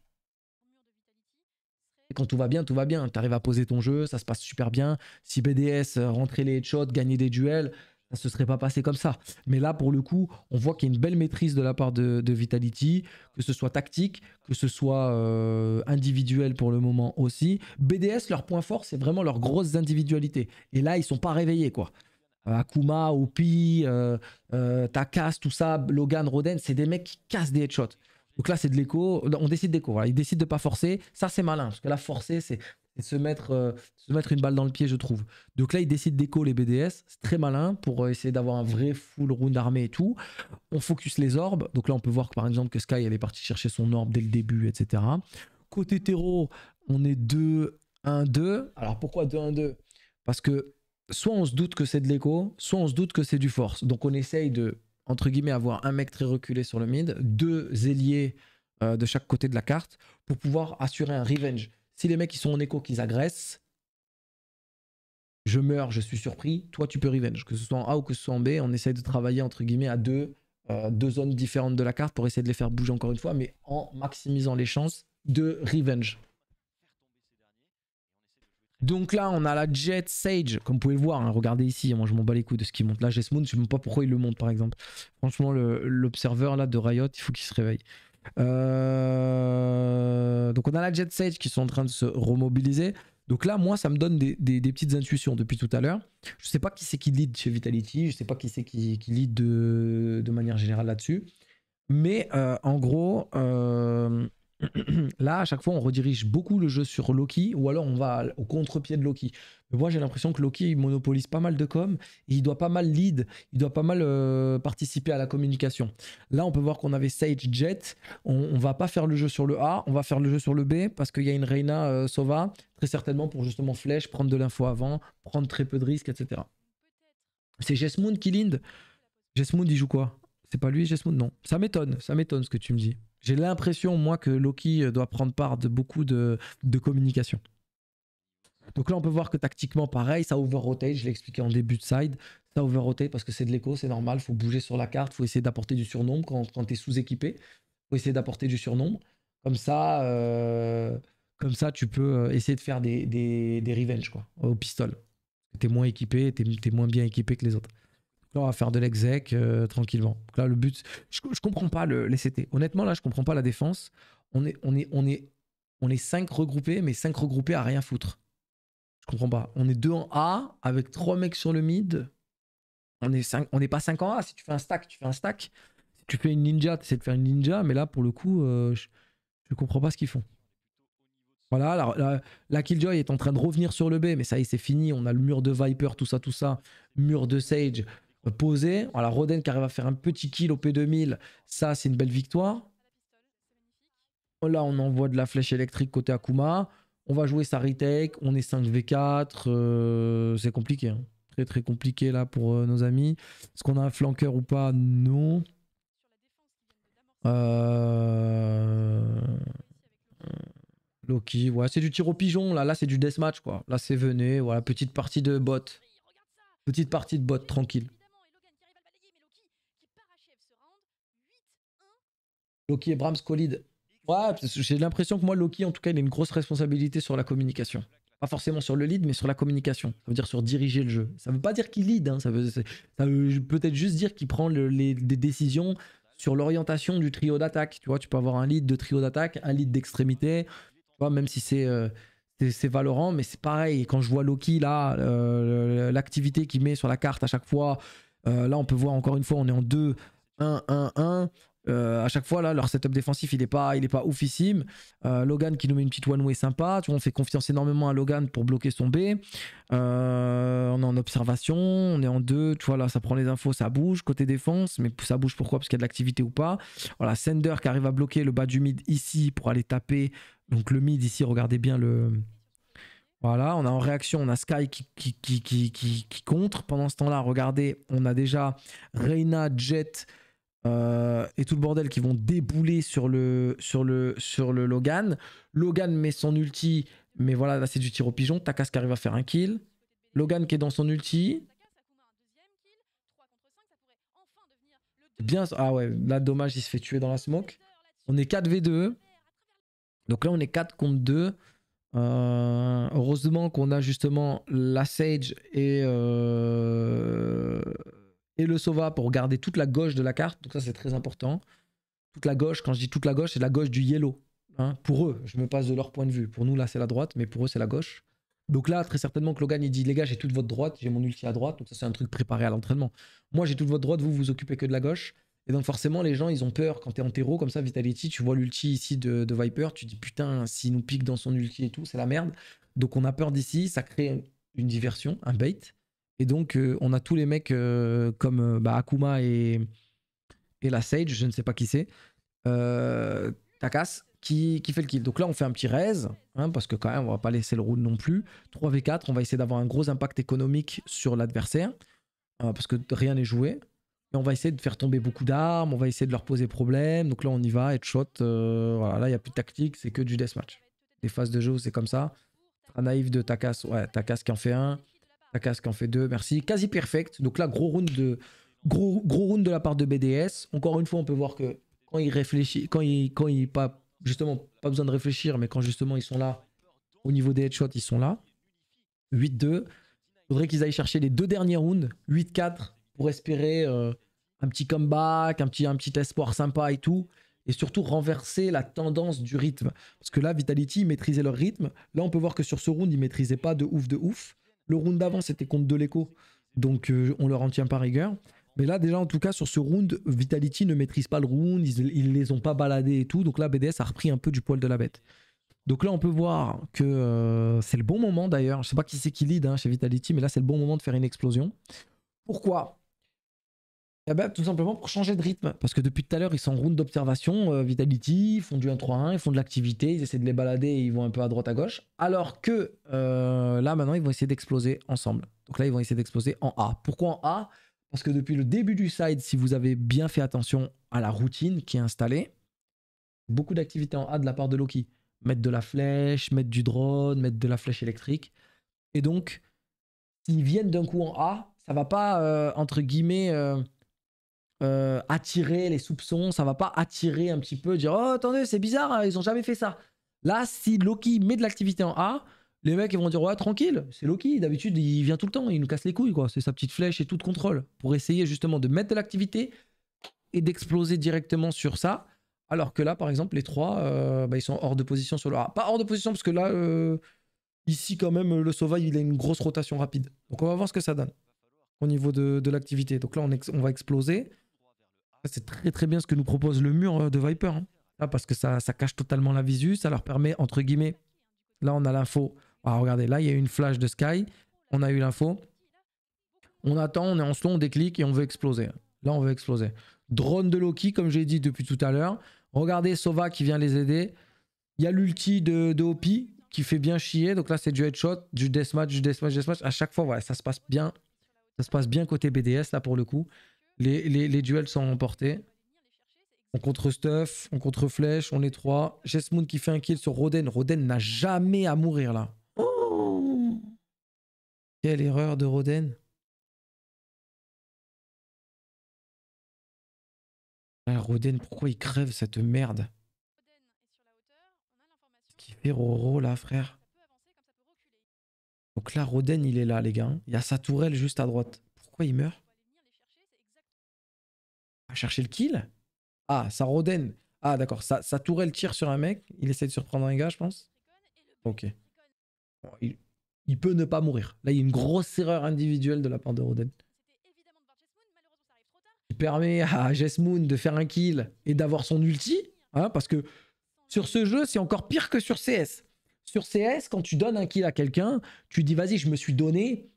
Et quand tout va bien, tout va bien. Tu arrives à poser ton jeu, ça se passe super bien. Si BDS rentrer les headshots, gagner des duels, ça se serait pas passé comme ça. Mais là, pour le coup, on voit qu'il y a une belle maîtrise de la part de, Vitality, que ce soit tactique, que ce soit euh, individuel pour le moment aussi. BDS, leur point fort, c'est vraiment leurs grosses individualités. Et là, ils sont pas réveillés, quoi. Euh, Akuma, Opi, euh, Takas, tout ça, Logan, Roden, c'est des mecs qui cassent des headshots. Donc là, c'est de l'écho. On décide d'écho. Ils décident de pas forcer. Ça, c'est malin. Parce que là, forcer, c'est et se mettre, euh, se mettre une balle dans le pied, je trouve. Donc là, il décide d'écho les BDS, c'est très malin pour euh, essayer d'avoir un vrai full round d'armée et tout. On focus les orbes, donc là, on peut voir que, par exemple que Sky elle est partie chercher son orbe dès le début, etc. Côté terreau, on est 2-1-2. Alors pourquoi 2-1-2 Parce que soit on se doute que c'est de l'écho, soit on se doute que c'est du force. Donc on essaye de, entre guillemets, avoir un mec très reculé sur le mid, deux ailiers euh, de chaque côté de la carte pour pouvoir assurer un revenge. Si les mecs ils sont en écho, qu'ils agressent, je meurs, je suis surpris. Toi, tu peux revenge. Que ce soit en A ou que ce soit en B, on essaye de travailler entre guillemets à deux, euh, deux zones différentes de la carte pour essayer de les faire bouger encore une fois, mais en maximisant les chances de revenge. Donc là, on a la Jet Sage, comme vous pouvez le voir, hein. regardez ici, hein. moi je m'en bats les couilles de ce qui monte. Là, Jess Moon, je ne sais même pas pourquoi il le monte par exemple. Franchement, l'observeur là de Riot, il faut qu'il se réveille. Euh, donc on a la Jet Sage qui sont en train de se remobiliser. Donc là, moi, ça me donne des, petites intuitions depuis tout à l'heure. Je ne sais pas qui c'est qui lead chez Vitality, je ne sais pas qui c'est qui, qui, lead de, manière générale là-dessus. Mais euh, en gros, euh, Là, à chaque fois, on redirige beaucoup le jeu sur Loki, ou alors on va au contre-pied de Loki. moi, j'ai l'impression que Loki, monopolise pas mal de com, il doit pas mal lead, il doit pas mal euh, participer à la communication. Là, on peut voir qu'on avait Sage Jet, on, va pas faire le jeu sur le A, on va faire le jeu sur le B, parce qu'il y a une Reina euh, Sova, très certainement pour justement flèche, prendre de l'info avant, prendre très peu de risques, etc. C'est Jesmond qui lead. Jesmond, il joue quoi c'est pas lui, Jesmond Non. Ça m'étonne, ça m'étonne ce que tu me dis. J'ai l'impression, moi, que Loki euh, doit prendre part de beaucoup de, communication. Donc là, on peut voir que tactiquement, pareil, ça over-rotate, je l'ai expliqué en début de side, ça over-rotate parce que c'est de l'écho, c'est normal, faut bouger sur la carte, faut essayer d'apporter du surnombre quand, tu es sous-équipé, faut essayer d'apporter du surnombre. Comme ça, euh, comme ça, tu peux euh, essayer de faire des, des, des revenge, quoi, au Tu T'es moins équipé, t'es es moins bien équipé que les autres. Là, on va faire de l'exec euh, tranquillement. là, le but, je, ne comprends pas le, les CT. Honnêtement, là, je comprends pas la défense. On est, on est, on est, on est 5 regroupés, mais 5 regroupés à rien foutre. Je comprends pas. On est 2 en A avec 3 mecs sur le mid. On est on n'est pas 5 en A. Si tu fais un stack, tu fais un stack. Si tu fais une ninja, tu essaies de faire une ninja, mais là, pour le coup, euh, je, ne comprends pas ce qu'ils font. Voilà, la, la, Killjoy est en train de revenir sur le B, mais ça y est, c'est fini. On a le mur de Viper, tout ça, tout ça. Mur de Sage, posé. Voilà, Roden qui arrive à faire un petit kill au P2000. Ça, c'est une belle victoire. Là, on envoie de la flèche électrique côté Akuma. On va jouer sa retake. On est 5v4. Euh, c'est compliqué. Hein. Très, très compliqué là pour euh, nos amis. Est-ce qu'on a un flanqueur ou pas Non. Euh... Loki, ouais, c'est du tir au pigeon. Là, là c'est du deathmatch quoi. Là, c'est venu, Voilà, petite partie de bot. Petite partie de bot tranquille. Loki et Brahms collident. Ouais, j'ai l'impression que moi, Loki, en tout cas, il a une grosse responsabilité sur la communication. Pas forcément sur le lead, mais sur la communication. Ça veut dire sur diriger le jeu. Ça veut pas dire qu'il lead, hein. ça veut, peut-être juste dire qu'il prend des décisions sur l'orientation du trio d'attaque. Tu vois, tu peux avoir un lead de trio d'attaque, un lead d'extrémité, tu vois, même si c'est euh, Valorant, mais c'est pareil. Quand je vois Loki, là, euh, l'activité qu'il met sur la carte à chaque fois, euh, là, on peut voir encore une fois, on est en 2, 1, 1, 1. Euh, à chaque fois, là, leur setup défensif, il n'est pas, il est pas oufissime. Euh, Logan qui nous met une petite one-way sympa. on fait confiance énormément à Logan pour bloquer son B. Euh, on est en observation, on est en deux. Tu vois, là, ça prend les infos, ça bouge. Côté défense, mais ça bouge pourquoi Parce qu'il y a de l'activité ou pas. Voilà, Sender qui arrive à bloquer le bas du mid ici pour aller taper. Donc le mid ici, regardez bien le, voilà, on a en réaction, on a Sky qui, qui, qui, qui contre. Pendant ce temps-là, regardez, on a déjà Reina, Jet, euh, et tout le bordel qui vont débouler sur le, sur le, sur le Logan. Logan met son ulti, mais voilà, là c'est du tir au pigeon. Takas qui arrive à faire un kill. Logan qui est dans son ulti. Bien, ah ouais, là dommage, il se fait tuer dans la smoke. On est 4v2. Donc là, on est 4 contre 2. Euh, heureusement qu'on a justement la Sage et. Euh et le Sova pour garder toute la gauche de la carte. Donc ça, c'est très important. Toute la gauche, quand je dis toute la gauche, c'est la gauche du yellow. Hein. Pour eux, je me passe de leur point de vue. Pour nous, là, c'est la droite, mais pour eux, c'est la gauche. Donc là, très certainement que Logan, il dit les gars, j'ai toute votre droite, j'ai mon ulti à droite. Donc ça, c'est un truc préparé à l'entraînement. Moi, j'ai toute votre droite, vous vous occupez que de la gauche. Et donc forcément, les gens, ils ont peur quand t'es en terreau comme ça, Vitality, tu vois l'ulti ici de, de, Viper, tu dis putain, s'il nous pique dans son ulti et tout, c'est la merde. Donc on a peur d'ici, ça crée une diversion, un bait. Et donc, euh, on a tous les mecs euh, comme euh, bah, Akuma et, et la Sage, je ne sais pas qui c'est, Takas, qui, qui, fait le kill. Donc là, on fait un petit raise, hein, parce que quand même, on va pas laisser le round non plus. 3v4, on va essayer d'avoir un gros impact économique sur l'adversaire, parce que rien n'est joué. Et on va essayer de faire tomber beaucoup d'armes, on va essayer de leur poser problème. Donc là, on y va, headshot. voilà, là, il n'y a plus de tactique, c'est que du deathmatch. Les phases de jeu, c'est comme ça. Un naïf de Takas, ouais, Takas qui en fait un. La casque en fait deux, merci. Quasi perfect. Donc là, gros round de, gros, gros round de la part de BDS. Encore une fois, on peut voir que quand ils réfléchissent, quand ils quand pas, justement, pas besoin de réfléchir, mais quand justement ils sont là, au niveau des headshots, ils sont là. 8-2. Faudrait qu'ils aillent chercher les deux derniers rounds, 8-4, pour espérer euh, un petit comeback, un petit, un petit espoir sympa et tout. Et surtout renverser la tendance du rythme. Parce que là, Vitality, ils maîtrisaient leur rythme. Là, on peut voir que sur ce round, ils maîtrisaient pas de ouf de ouf. Le round d'avant, c'était contre de l'écho. Donc, euh, on leur en tient par rigueur. Mais là, déjà, en tout cas, sur ce round, Vitality ne maîtrise pas le round. Ils, ne les ont pas baladés et tout. Donc là, BDS a repris un peu du poil de la bête. Donc là, on peut voir que euh, c'est le bon moment d'ailleurs. Je sais pas qui c'est qui lead hein, chez Vitality, mais là, c'est le bon moment de faire une explosion. Pourquoi eh ben, tout simplement pour changer de rythme. Parce que depuis tout à l'heure, ils sont en route d'observation, euh, Vitality, ils font du 1-3-1, ils font de l'activité, ils essaient de les balader ils vont un peu à droite à gauche. Alors que euh, là, maintenant, ils vont essayer d'exploser ensemble. Donc là, ils vont essayer d'exploser en A. Pourquoi en A Parce que depuis le début du side, si vous avez bien fait attention à la routine qui est installée, beaucoup d'activités en A de la part de Loki. Mettre de la flèche, mettre du drone, mettre de la flèche électrique. Et donc, s'ils viennent d'un coup en A, ça va pas, euh, entre guillemets, euh, attirer les soupçons, ça va pas attirer un petit peu, dire oh attendez c'est bizarre, hein, ils ont jamais fait ça. Là si Loki met de l'activité en A, les mecs ils vont dire ouais tranquille, c'est Loki, d'habitude il vient tout le temps, il nous casse les couilles quoi, c'est sa petite flèche et tout de contrôle pour essayer justement de mettre de l'activité et d'exploser directement sur ça. Alors que là par exemple les trois euh, bah, ils sont hors de position sur le A. Pas hors de position parce que là euh, ici quand même le Sauvage, il a une grosse rotation rapide. Donc on va voir ce que ça donne au niveau de, de l'activité. Donc là on va exploser. C'est très très bien ce que nous propose le mur euh, de Viper. Hein. parce que ça, cache totalement la visu, ça leur permet, entre guillemets, là on a l'info. Ah, regardez, là il y a une flash de Sky, on a eu l'info. On attend, on est en slow, on déclic et on veut exploser. Là on veut exploser. Drone de Loki, comme j'ai dit depuis tout à l'heure. Regardez Sova qui vient les aider. Il y a l'ulti de, Hopi qui fait bien chier. Donc là, c'est du headshot, du deathmatch, du deathmatch, du deathmatch. À chaque fois, ça se passe bien. Ça se passe bien côté BDS, là, pour le coup. Les, duels sont emportés. On contre Stuff, on contre Flèche, on est trois. Jesmoon qui fait un kill sur Roden. Roden n'a jamais à mourir là. Quelle erreur de Roden. Ah, Roden, pourquoi il crève cette merde Ce qui fait Roro là, frère. Donc là, Roden, il est là, les gars. Il y a sa tourelle juste à droite. Pourquoi il meurt chercher le kill. Ah, ça Roden Ah, d'accord. ça sa tourelle tire sur un mec. Il essaie de surprendre un gars, je pense. Ok. il, peut ne pas mourir. Là, il y a une grosse erreur individuelle de la part de Roden. Qui permet à Moon de faire un kill et d'avoir son ulti. Hein, parce que sur ce jeu, c'est encore pire que sur CS. Sur CS, quand tu donnes un kill à quelqu'un, tu dis vas-y, je me suis donné.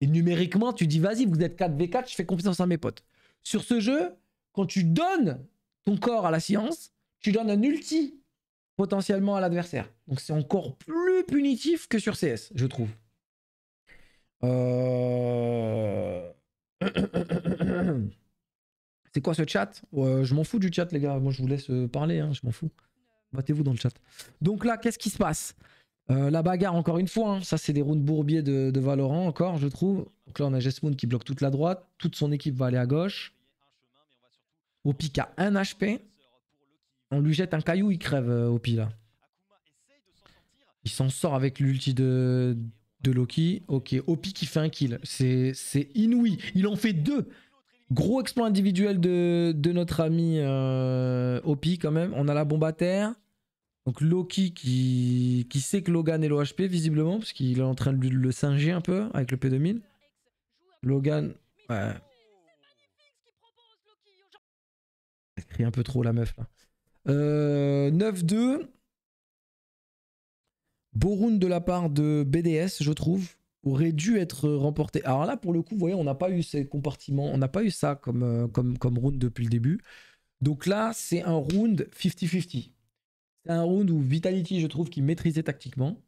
Et numériquement, tu dis vas-y, vous êtes 4v4, je fais confiance à mes potes. Sur ce jeu, quand tu donnes ton corps à la science, tu donnes un ulti potentiellement à l'adversaire. Donc c'est encore plus punitif que sur CS, je trouve. Euh, c'est quoi ce chat euh, Je m'en fous du chat, les gars. Moi, je vous laisse euh, parler. Hein. je m'en fous. Battez-vous dans le chat. Donc là, qu'est-ce qui se passe La bagarre, encore une fois. Hein. Ça, c'est des rounds Bourbier de, Valorant, encore, je trouve. Donc là, on a Moon qui bloque toute la droite. Toute son équipe va aller à gauche. Opi qui a un HP. On lui jette un caillou, il crève Opi euh, là. Il s'en sort avec l'ulti de, Loki. Ok, Opi qui fait un kill. C'est inouï. Il en fait deux. Gros exploit individuel de, notre ami euh, Opi quand même. On a la bombe à terre. Donc Loki qui, sait que Logan est l'OHP visiblement, parce qu'il est en train de le singer un peu avec le P2000. Logan, ouais. crie un peu trop la meuf 9-2. Euh, Beau round de la part de BDS, je trouve, aurait dû être remporté. Alors là, pour le coup, vous voyez, on n'a pas eu ces compartiments, on n'a pas eu ça comme, euh, comme, comme round depuis le début. Donc là, c'est un round 50-50. C'est un round où Vitality, je trouve, qui maîtrisait tactiquement,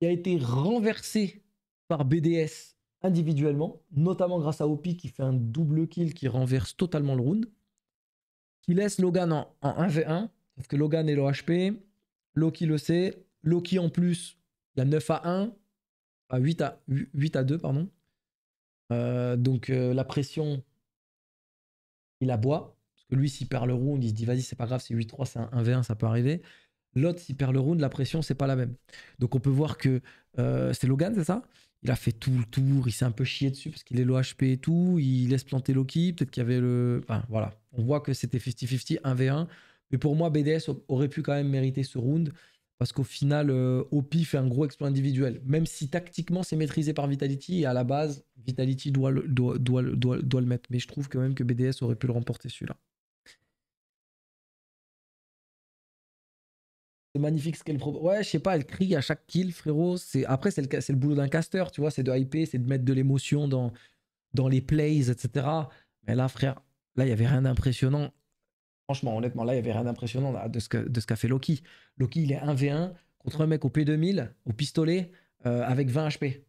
qui a été renversé par BDS individuellement, notamment grâce à Opi qui fait un double kill qui renverse totalement le round. Il laisse Logan en, 1v1. parce que Logan est le HP. Loki le sait. Loki en plus, il a 9 à 1. 8 à, 8 à 2, pardon. Euh, donc euh, la pression, il aboie. Parce que lui, s'il perd le round, il se dit vas-y, c'est pas grave, c'est 8-3, c'est un 1v1, ça peut arriver. L'autre, s'il perd le round, la pression, c'est pas la même. Donc on peut voir que euh, c'est Logan, c'est ça il a fait tout le tour, il s'est un peu chié dessus parce qu'il est l'OHP et tout, il laisse planter Loki, peut-être qu'il y avait le... Enfin, voilà, on voit que c'était 50-50, 1v1. Mais pour moi, BDS aurait pu quand même mériter ce round parce qu'au final, euh, OP fait un gros exploit individuel. Même si tactiquement, c'est maîtrisé par Vitality et à la base, Vitality doit, doit le mettre. Mais je trouve quand même que BDS aurait pu le remporter celui-là. magnifique ce qu'elle propose. Ouais, je sais pas, elle crie à chaque kill, frérot. C'est... Après, c'est le, c'est le boulot d'un caster, tu vois, c'est de hyper, c'est de mettre de l'émotion dans, dans les plays, etc. Mais là, frère, là, il y avait rien d'impressionnant. Franchement, honnêtement, là, il y avait rien d'impressionnant de, ce que, de ce qu'a fait Loki. Loki, il est 1v1 contre un mec au P2000, au pistolet, euh, avec 20 HP. Il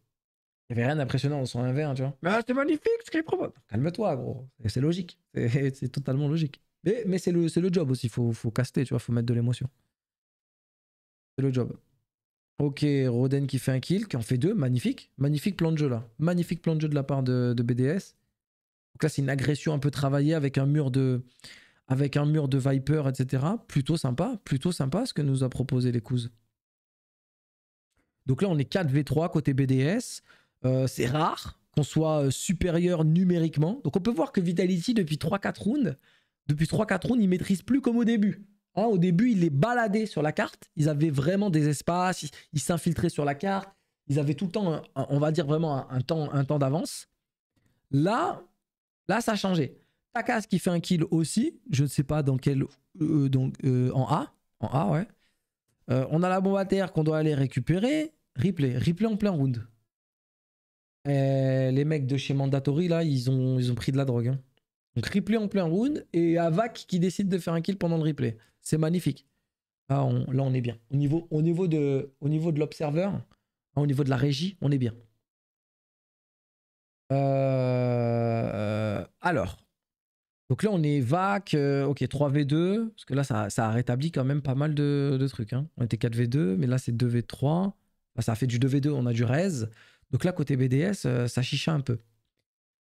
y avait rien d'impressionnant dans son 1v1, tu vois. Mais bah, c'est magnifique ce qu'il propose. Calme-toi, gros. c'est logique. C'est, totalement logique. Mais, mais c'est, le, c'est le, job aussi. Il faut, faut caster, tu vois. faut mettre de l'émotion le job. Ok, Roden qui fait un kill, qui en fait deux, magnifique. Magnifique plan de jeu là. Magnifique plan de jeu de la part de, BDS. Donc là, c'est une agression un peu travaillée avec un mur de, avec un mur de Viper, etc. Plutôt sympa, plutôt sympa ce que nous a proposé les coups Donc là, on est 4v3 côté BDS. Euh, c'est rare qu'on soit euh, supérieur numériquement. Donc on peut voir que Vitality, depuis 3-4 rounds, depuis 3-4 rounds, il maîtrise plus comme au début. Hein, au début, ils les baladaient sur la carte. Ils avaient vraiment des espaces. Ils s'infiltraient sur la carte. Ils avaient tout le temps, on va dire vraiment un, temps, un temps d'avance. Là, là, ça a changé. Takas qui fait un kill aussi. Je ne sais pas dans quel, euh, donc euh, en A, en A, ouais. Euh, on a la bombe terre qu'on doit aller récupérer. Replay, replay en plein round. les mecs de chez Mandatory là, ils ont, ils ont pris de la drogue. Hein. Donc replay en plein round et VAC qui décide de faire un kill pendant le replay. C'est magnifique. Ah, là, on est bien. Au niveau, de, au l'observeur, hein, au niveau de la régie, on est bien. Euh, alors. Donc là, on est VAC, euh, ok, 3v2, parce que là, ça, a rétabli quand même pas mal de, trucs. Hein. On était 4v2, mais là, c'est 2v3. ça a fait du 2v2, on a du rez. Donc là, côté BDS, euh, ça chicha un peu.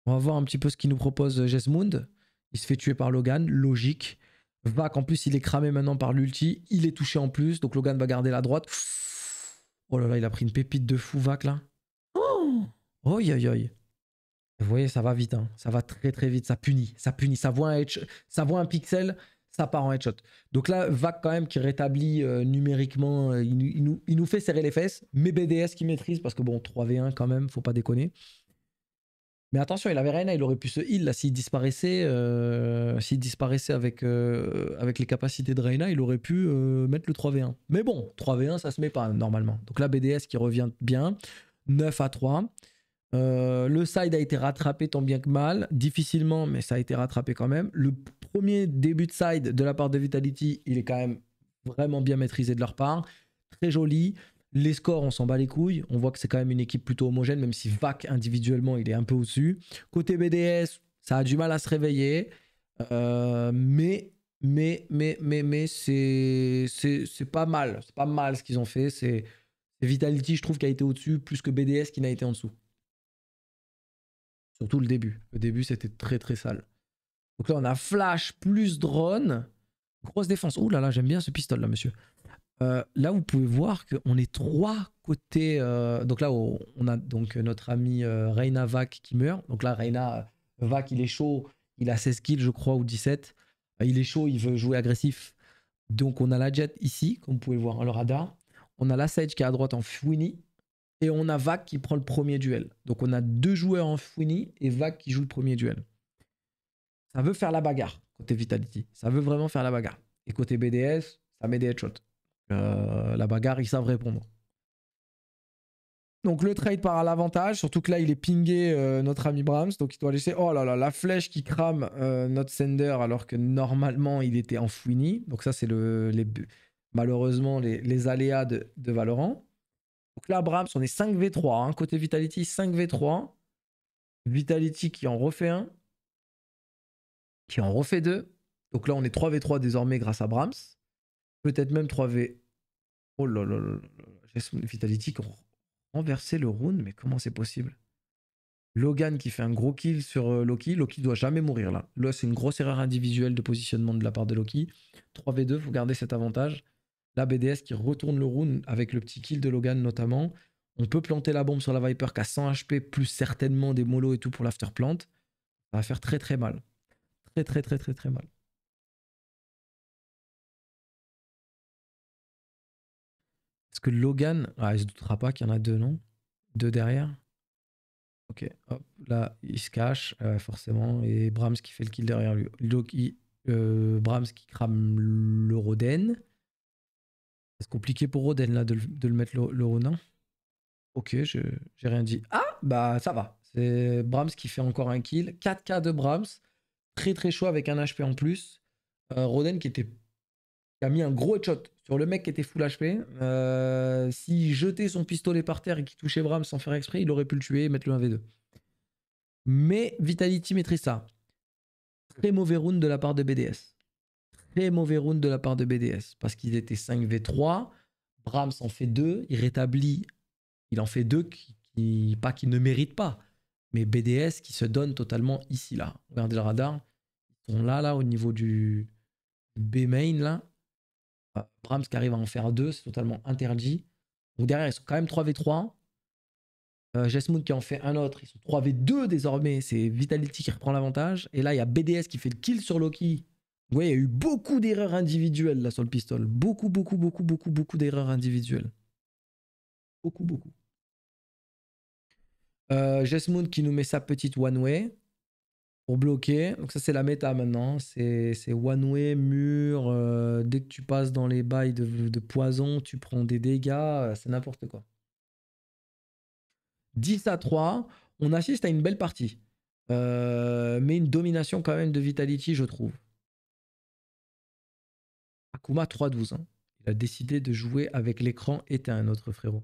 On va voir un petit peu ce qu'il nous propose euh, Jesmund. Il se fait tuer par Logan, logique. Vac, en plus, il est cramé maintenant par l'ulti. Il est touché en plus, donc Logan va garder la droite. Oh là là, il a pris une pépite de fou, Vac, là. Oh Oi, oi, Vous voyez, ça va vite, hein. ça va très très vite, ça punit, ça punit, ça voit un, ça voit un pixel, ça part en headshot. Donc là, Vac quand même qui rétablit euh, numériquement, euh, il, nous, il, nous, fait serrer les fesses, mais BDS qui maîtrise, parce que bon, 3v1 quand même, faut pas déconner. Mais attention, il avait Reina, il aurait pu se heal là s'il disparaissait, euh, s'il disparaissait avec, euh, avec les capacités de Reina, il aurait pu euh, mettre le 3v1. Mais bon, 3v1 ça se met pas normalement. Donc la BDS qui revient bien, 9 à 3. le side a été rattrapé tant bien que mal, difficilement, mais ça a été rattrapé quand même. Le premier début de side de la part de Vitality, il est quand même vraiment bien maîtrisé de leur part, très joli. Les scores, on s'en bat les couilles. On voit que c'est quand même une équipe plutôt homogène, même si VAC individuellement, il est un peu au-dessus. Côté BDS, ça a du mal à se réveiller. Euh, mais, mais, mais, mais, mais, c'est pas mal. C'est pas mal ce qu'ils ont fait. C'est Vitality, je trouve, qui a été au-dessus plus que BDS qui n'a été en dessous. Surtout le début. Le début, c'était très, très sale. Donc là, on a Flash plus drone. Grosse défense. Ouh là là, j'aime bien ce pistolet là, monsieur. Euh, là, vous pouvez voir qu'on est trois côtés. Euh, donc là, on a donc notre ami Reyna euh, Reina Vac qui meurt. Donc là, Reina Vac, il est chaud. Il a 16 kills, je crois, ou 17. Il est chaud, il veut jouer agressif. Donc on a la Jet ici, comme vous pouvez le voir, en le radar. On a la Sage qui est à droite en Fouini. Et on a Vac qui prend le premier duel. Donc on a deux joueurs en Fwini et Vac qui joue le premier duel. Ça veut faire la bagarre côté Vitality. Ça veut vraiment faire la bagarre. Et côté BDS, ça met des headshots. Euh, la bagarre, ils savent répondre. Donc le trade part à l'avantage, surtout que là il est pingé euh, notre ami Brahms, donc il doit laisser. Oh là là, la flèche qui crame euh, notre sender alors que normalement il était enfoui Donc ça c'est le, les, malheureusement les, aléas de, Valorant. Donc là Brahms, on est 5v3, hein. côté Vitality 5v3. Vitality qui en refait un, qui en refait deux. Donc là on est 3v3 désormais grâce à Brahms peut-être même 3v. Oh là là là là, Vitality qui renversé le round, mais comment c'est possible Logan qui fait un gros kill sur euh, Loki. Loki doit jamais mourir là. Là, c'est une grosse erreur individuelle de positionnement de la part de Loki. 3v2, vous gardez cet avantage. La BDS qui retourne le round avec le petit kill de Logan notamment. On peut planter la bombe sur la Viper qu'à 100 HP, plus certainement des molos et tout pour l'afterplant. Ça va faire très très mal. Très très très très très mal. Est-ce que Logan, ah, il se se doutera pas qu'il y en a deux, non Deux derrière Ok, hop, là, il se cache, euh, forcément. Et Brahms qui fait le kill derrière lui. Euh, Brahms qui crame le Roden. C'est compliqué pour Roden, là, de, le, mettre le, Ronin. Ok, j'ai rien dit. Ah, bah, ça va. C'est Brahms qui fait encore un kill. 4K de Brahms. Très, très chaud avec un HP en plus. Euh, Roden qui était il a mis un gros headshot sur le mec qui était full HP. Euh, s'il jetait son pistolet par terre et qu'il touchait Bram sans faire exprès, il aurait pu le tuer et mettre le 1v2. Mais Vitality maîtrise ça. Très mauvais round de la part de BDS. Très mauvais round de la part de BDS. Parce qu'ils étaient 5v3. Brahms en fait deux. Il rétablit. Il en fait deux qui, pas qu'il ne mérite pas. Mais BDS qui se donne totalement ici là. Regardez le radar. Ils sont là, là, au niveau du B main là. Euh, Brahms qui arrive à en faire deux, c'est totalement interdit. Donc derrière, ils sont quand même 3v3. Euh, qui en fait un autre, ils sont 3v2 désormais, c'est Vitality qui reprend l'avantage. Et là, il y a BDS qui fait le kill sur Loki. Vous voyez, il y a eu beaucoup d'erreurs individuelles là sur le pistol. Beaucoup, beaucoup, beaucoup, beaucoup, beaucoup d'erreurs individuelles. Beaucoup, beaucoup. Euh, qui nous met sa petite one-way pour bloquer. Donc ça c'est la méta maintenant. C'est one way, mur. Euh, dès que tu passes dans les bails de, poison, tu prends des dégâts. Euh, c'est n'importe quoi. 10 à 3, on assiste à une belle partie. Euh, mais une domination quand même de Vitality, je trouve. Akuma 3-12. Hein. Il a décidé de jouer avec l'écran éteint, notre frérot.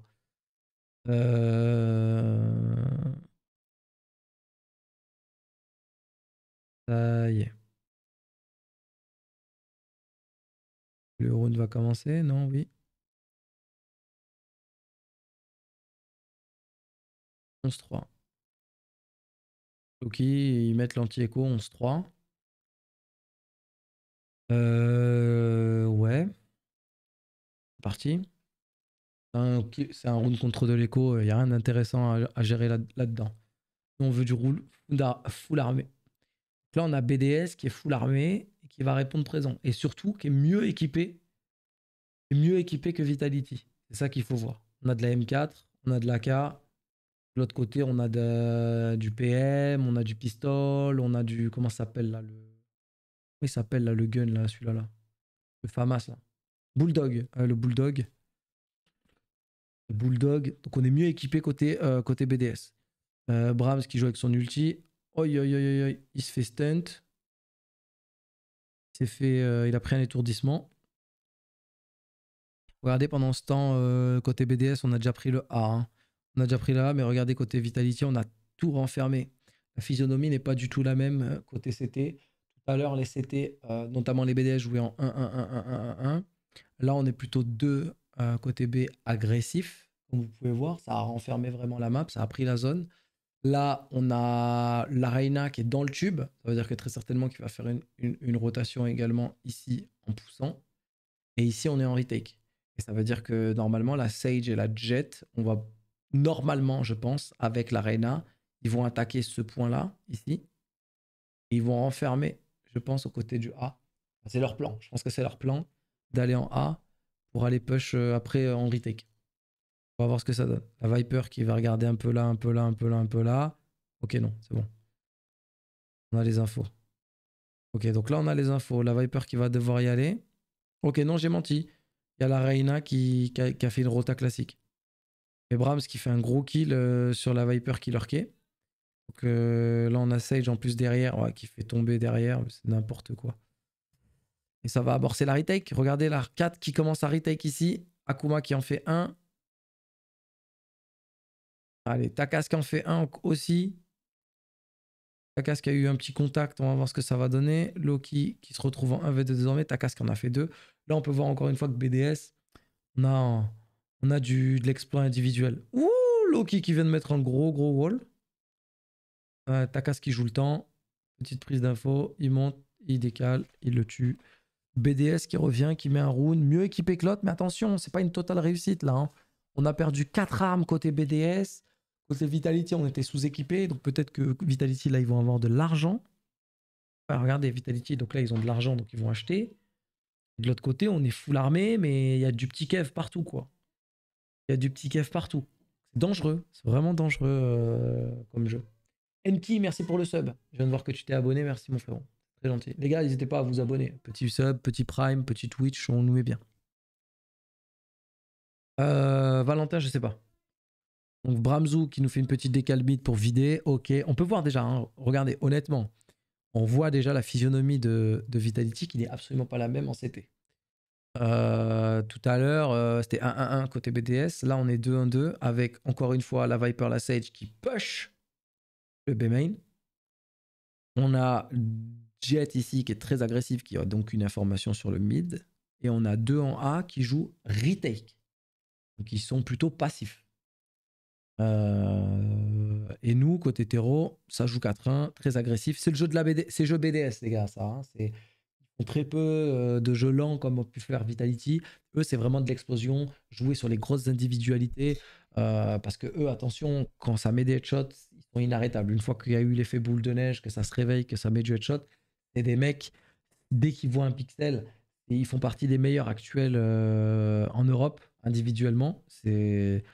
Ça y est. Le round va commencer, non Oui. 11 3 Ok, ils mettent l'anti-écho 11-3. Euh, ouais. C'est parti. C'est un, round contre de l'écho, il n'y a rien d'intéressant à, gérer là-dedans. Là on veut du roule full armée là, on a BDS qui est full armé et qui va répondre présent. Et surtout, qui est mieux équipé, mieux équipé que Vitality. C'est ça qu'il faut voir. On a de la M4, on a de K. De l'autre côté, on a de, du PM, on a du pistol, on a du. Comment ça s'appelle là le... Comment il s'appelle là le gun là, celui-là là Le FAMAS là. Bulldog, euh, le Bulldog. Bulldog. Donc on est mieux équipé côté, euh, côté BDS. Euh, Brahms qui joue avec son ulti. Oi, oi, oi, il se fait stunt. Il, fait, euh, il a pris un étourdissement. Regardez, pendant ce temps, euh, côté BDS, on a déjà pris le A. Hein. On a déjà pris le A, mais regardez, côté Vitality, on a tout renfermé. La physionomie n'est pas du tout la même euh, côté CT. Tout à l'heure, les CT, notamment les BDS, jouaient en 1-1-1-1-1-1. Là, on est plutôt deux côté B agressif. Comme vous pouvez voir, ça a renfermé vraiment la map, ça a pris la zone. Là, on a la qui est dans le tube. Ça veut dire que très certainement qu'il va faire une, rotation également ici en poussant. Et ici, on est en retake. Et ça veut dire que normalement, la Sage et la Jet, on va normalement, je pense, avec l'Arena, ils vont attaquer ce point-là, ici. ils vont renfermer, je pense, aux côtés du A. C'est leur plan. Je pense que c'est leur plan d'aller en A pour aller push euh, après en retake voir ce que ça donne. La Viper qui va regarder un peu là, un peu là, un peu là, un peu là. Ok, non, c'est bon. On a les infos. Ok, donc là, on a les infos. La Viper qui va devoir y aller. Ok, non, j'ai menti. Il y a la Reina qui, qui, a, fait une rota classique. Et Brahms qui fait un gros kill euh, sur la Viper qui lurkait. Donc euh, là, on a Sage en plus derrière, qui fait tomber derrière. C'est n'importe quoi. Et ça va aborcer la retake. Regardez la 4 qui commence à retake ici. Akuma qui en fait un. Allez, Takas qui en fait un aussi. Takas qui a eu un petit contact, on va voir ce que ça va donner. Loki qui se retrouve en 1v2 désormais, Takas qui en a fait deux. Là, on peut voir encore une fois que BDS, on a, on a du, de l'exploit individuel. Ouh, Loki qui vient de mettre un gros gros wall. Euh, Takas qui joue le temps. Petite prise d'info, il monte, il décale, il le tue. BDS qui revient, qui met un round, mieux équipé que l'autre, mais attention, c'est pas une totale réussite là. Hein. On a perdu quatre armes côté BDS. C'est Vitality, on était sous équipés donc peut-être que Vitality, là, ils vont avoir de l'argent. regardez, Vitality, donc là, ils ont de l'argent, donc ils vont acheter. de l'autre côté, on est full armé, mais il y a du petit kev partout, quoi. Il y a du petit kev partout. C'est dangereux, c'est vraiment dangereux euh, comme jeu. Enki, merci pour le sub. Je viens de voir que tu t'es abonné, merci mon frérot. Très gentil. Les gars, n'hésitez pas à vous abonner. Petit sub, petit prime, petit Twitch, on nous met bien. Euh, Valentin, je sais pas. Donc Bramzou qui nous fait une petite décalbite pour vider. Ok, on peut voir déjà, hein. regardez, honnêtement, on voit déjà la physionomie de, Vitality qui n'est absolument pas la même en CT. Euh, tout à l'heure, euh, c'était 1-1-1 côté BDS. Là, on est 2-1-2 avec encore une fois la Viper, la Sage qui push le B-Main. On a Jet ici qui est très agressif, qui a donc une information sur le mid. Et on a 2 en A qui jouent retake. Donc ils sont plutôt passifs. Euh, et nous, côté terreau, ça joue 4-1, très agressif. C'est le jeu de la BD, c'est jeu BDS, les gars, ça. Hein, c'est très peu euh, de jeux lents comme ont pu faire Vitality. Eux, c'est vraiment de l'explosion, jouer sur les grosses individualités. Euh, parce que eux, attention, quand ça met des headshots, ils sont inarrêtables. Une fois qu'il y a eu l'effet boule de neige, que ça se réveille, que ça met du headshot, c'est des mecs, dès qu'ils voient un pixel, ils font partie des meilleurs actuels en Europe, individuellement. C'est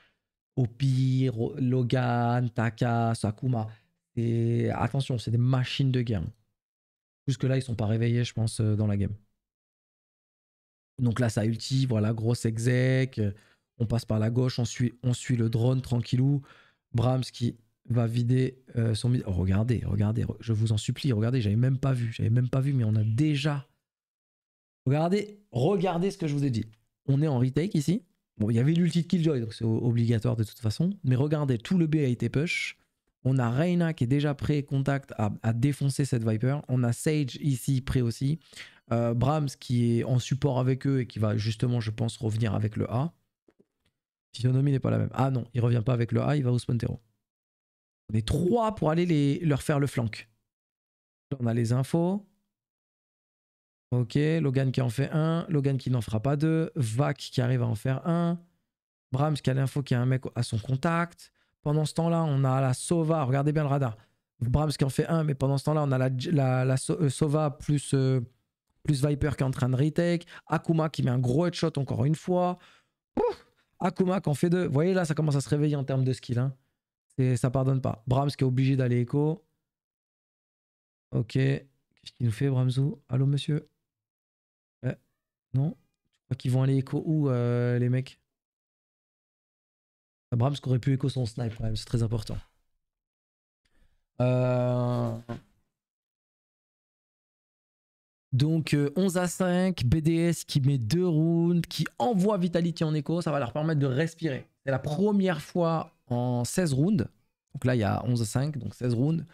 pire, Logan, Taka, Sakuma. Et attention, c'est des machines de guerre. Jusque-là, ils sont pas réveillés, je pense, euh, dans la game. Donc là, ça ulti, voilà, grosse exec. On passe par la gauche, on suit, on suit le drone tranquillou. Brahms qui va vider euh, son... Oh, regardez, regardez, je vous en supplie, regardez, j'avais même pas vu, j'avais même pas vu, mais on a déjà... Regardez, regardez ce que je vous ai dit. On est en retake ici. Bon, il y avait l'ulti de Killjoy, donc c'est obligatoire de toute façon. Mais regardez, tout le B a été push. On a Reina qui est déjà prêt contact à, défoncer cette Viper. On a Sage ici prêt aussi. Euh, Brahms qui est en support avec eux et qui va justement, je pense, revenir avec le A. Physionomie n'est pas la même. Ah non, il revient pas avec le A, il va au Spontero. On est trois pour aller les, leur faire le flank. on a les infos. Ok, Logan qui en fait un, Logan qui n'en fera pas deux, Vac qui arrive à en faire un, Brahms qui a l'info qu'il y a un mec à son contact. Pendant ce temps-là, on a la Sova, regardez bien le radar. Brahms qui en fait un, mais pendant ce temps-là, on a la, la, euh, Sova plus, euh, plus Viper qui est en train de retake, Akuma qui met un gros headshot encore une fois, Akuma qui en fait deux. Vous voyez là, ça commence à se réveiller en termes de skill. Hein. Et ça pardonne pas. Brahms qui est obligé d'aller écho. Ok, qu'est-ce qu'il nous fait Bramsou Allô monsieur non je crois qu'ils vont aller écho où, euh, les mecs Abrams aurait pu écho son snipe, quand même, c'est très important. Euh, donc 11 euh, à 5, BDS qui met deux rounds, qui envoie Vitality en écho, ça va leur permettre de respirer. C'est la première fois en 16 rounds. Donc là, il y a 11 à 5, donc 16 rounds.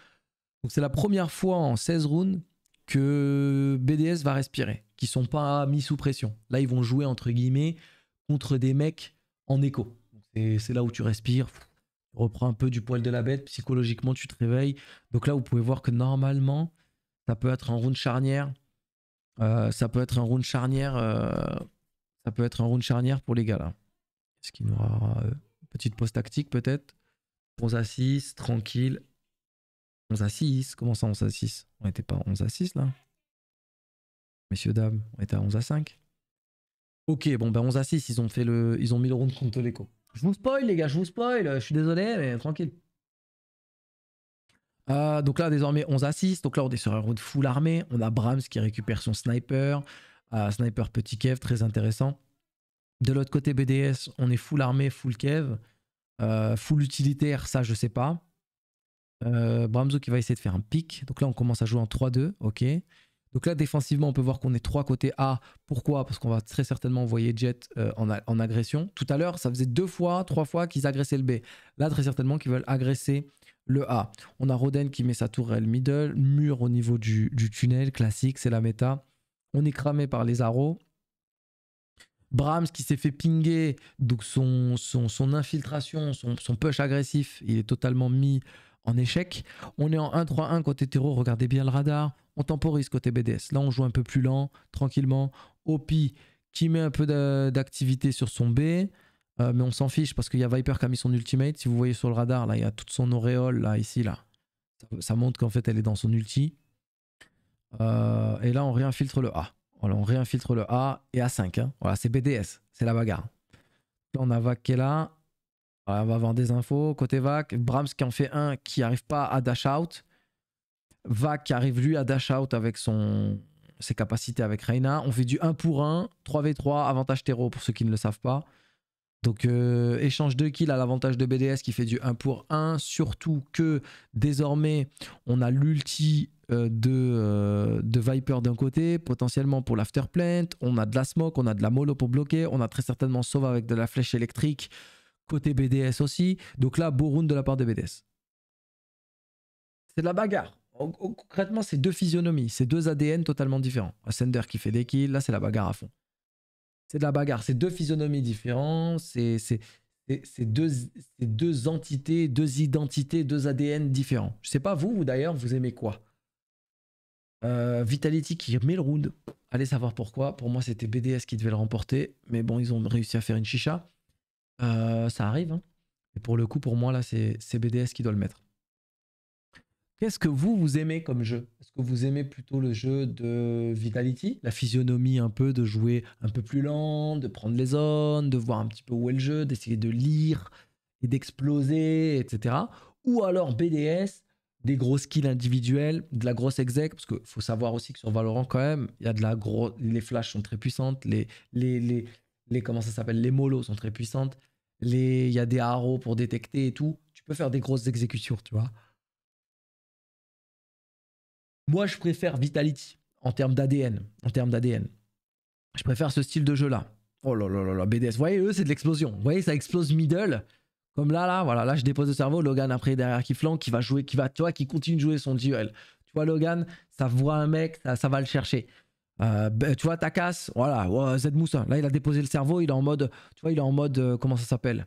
Donc c'est la première fois en 16 rounds que BDS va respirer sont pas mis sous pression. Là, ils vont jouer entre guillemets contre des mecs en écho. c'est là où tu respires, reprends un peu du poil de la bête, psychologiquement tu te réveilles. Donc là, vous pouvez voir que normalement, ça peut être un round charnière. Euh, ça peut être un round charnière. Euh, ça peut être un round charnière pour les gars là. Ce qui nous aura euh, petite pause tactique peut-être. 11 à 6, tranquille. 11 à 6, comment ça 11 à 6 On était pas 11 à 6 là Messieurs, dames, on est à 11 à 5. Ok, bon, ben 11 à 6, ils ont, fait le... ils ont mis le round contre l'écho. Je vous spoil, les gars, je vous spoil. Je suis désolé, mais tranquille. Ah, donc là, désormais, 11 à 6. Donc là, on est sur un round full armé. On a Brahms qui récupère son sniper. Ah, sniper petit Kev, très intéressant. De l'autre côté, BDS, on est full armé, full Kev. Euh, full utilitaire, ça, je sais pas. Euh, Bramzo qui va essayer de faire un pic. Donc là, on commence à jouer en 3-2. Ok. Donc là, défensivement, on peut voir qu'on est trois côtés A. Pourquoi Parce qu'on va très certainement envoyer Jet euh, en, agression. Tout à l'heure, ça faisait deux fois, trois fois qu'ils agressaient le B. Là, très certainement qu'ils veulent agresser le A. On a Roden qui met sa tourelle middle, mur au niveau du, tunnel, classique, c'est la méta. On est cramé par les arrows. Brahms qui s'est fait pinguer, donc son, son, infiltration, son, son, push agressif, il est totalement mis en échec. On est en 1-3-1 côté terreau, regardez bien le radar on temporise côté BDS. Là, on joue un peu plus lent, tranquillement. Opi qui met un peu d'activité sur son B, euh, mais on s'en fiche parce qu'il y a Viper qui a mis son ultimate. Si vous voyez sur le radar, là, il y a toute son auréole, là, ici, là. Ça, montre qu'en fait, elle est dans son ulti. Euh, et là, on réinfiltre le A. on réinfiltre le A et A5. Hein. Voilà, c'est BDS, c'est la bagarre. Là, on a Vac qui est là. on va avoir des infos. Côté Vac, Brahms qui en fait un qui n'arrive pas à dash out. Va arrive lui à dash out avec son, ses capacités avec Reina. On fait du 1 pour 1, 3v3, avantage terreau pour ceux qui ne le savent pas. Donc euh, échange de kill à l'avantage de BDS qui fait du 1 pour 1. Surtout que désormais on a l'ulti euh, de, euh, de, Viper d'un côté, potentiellement pour l'afterplant. On a de la smoke, on a de la mollo pour bloquer. On a très certainement Sauve avec de la flèche électrique. Côté BDS aussi. Donc là, beau round de la part de BDS. C'est de la bagarre concrètement, c'est deux physionomies, c'est deux ADN totalement différents. Sender qui fait des kills, là c'est la bagarre à fond. C'est de la bagarre, c'est deux physionomies différentes, c'est deux, deux entités, deux identités, deux ADN différents. Je sais pas vous, d'ailleurs, vous aimez quoi euh, Vitality qui met le round, allez savoir pourquoi. Pour moi, c'était BDS qui devait le remporter, mais bon, ils ont réussi à faire une chicha. Euh, ça arrive. Hein. Et pour le coup, pour moi, là, c'est BDS qui doit le mettre. Qu'est-ce que vous, vous aimez comme jeu Est-ce que vous aimez plutôt le jeu de Vitality La physionomie un peu de jouer un peu plus lent, de prendre les zones, de voir un petit peu où est le jeu, d'essayer de lire et d'exploser, etc. Ou alors BDS, des grosses skills individuels, de la grosse exec, parce qu'il faut savoir aussi que sur Valorant quand même, il y a de la grosse... Les flashs sont très puissantes, les... les, les, les comment ça s'appelle Les molos sont très puissantes, il y a des arrows pour détecter et tout. Tu peux faire des grosses exécutions, tu vois. Moi, je préfère Vitality en termes d'ADN. En termes d'ADN. Je préfère ce style de jeu-là. Oh là là là là, BDS. Vous voyez, eux, c'est de l'explosion. Vous voyez, ça explose middle. Comme là, là, voilà, là, je dépose le cerveau. Logan, après, derrière, qui flanque, qui va jouer, qui va, tu vois, qui continue de jouer son duel. Tu vois, Logan, ça voit un mec, ça, va le chercher. Euh, tu vois, Takas, voilà, Z Moussa. Là, il a déposé le cerveau, il est en mode, tu vois, il est en mode, euh, comment ça s'appelle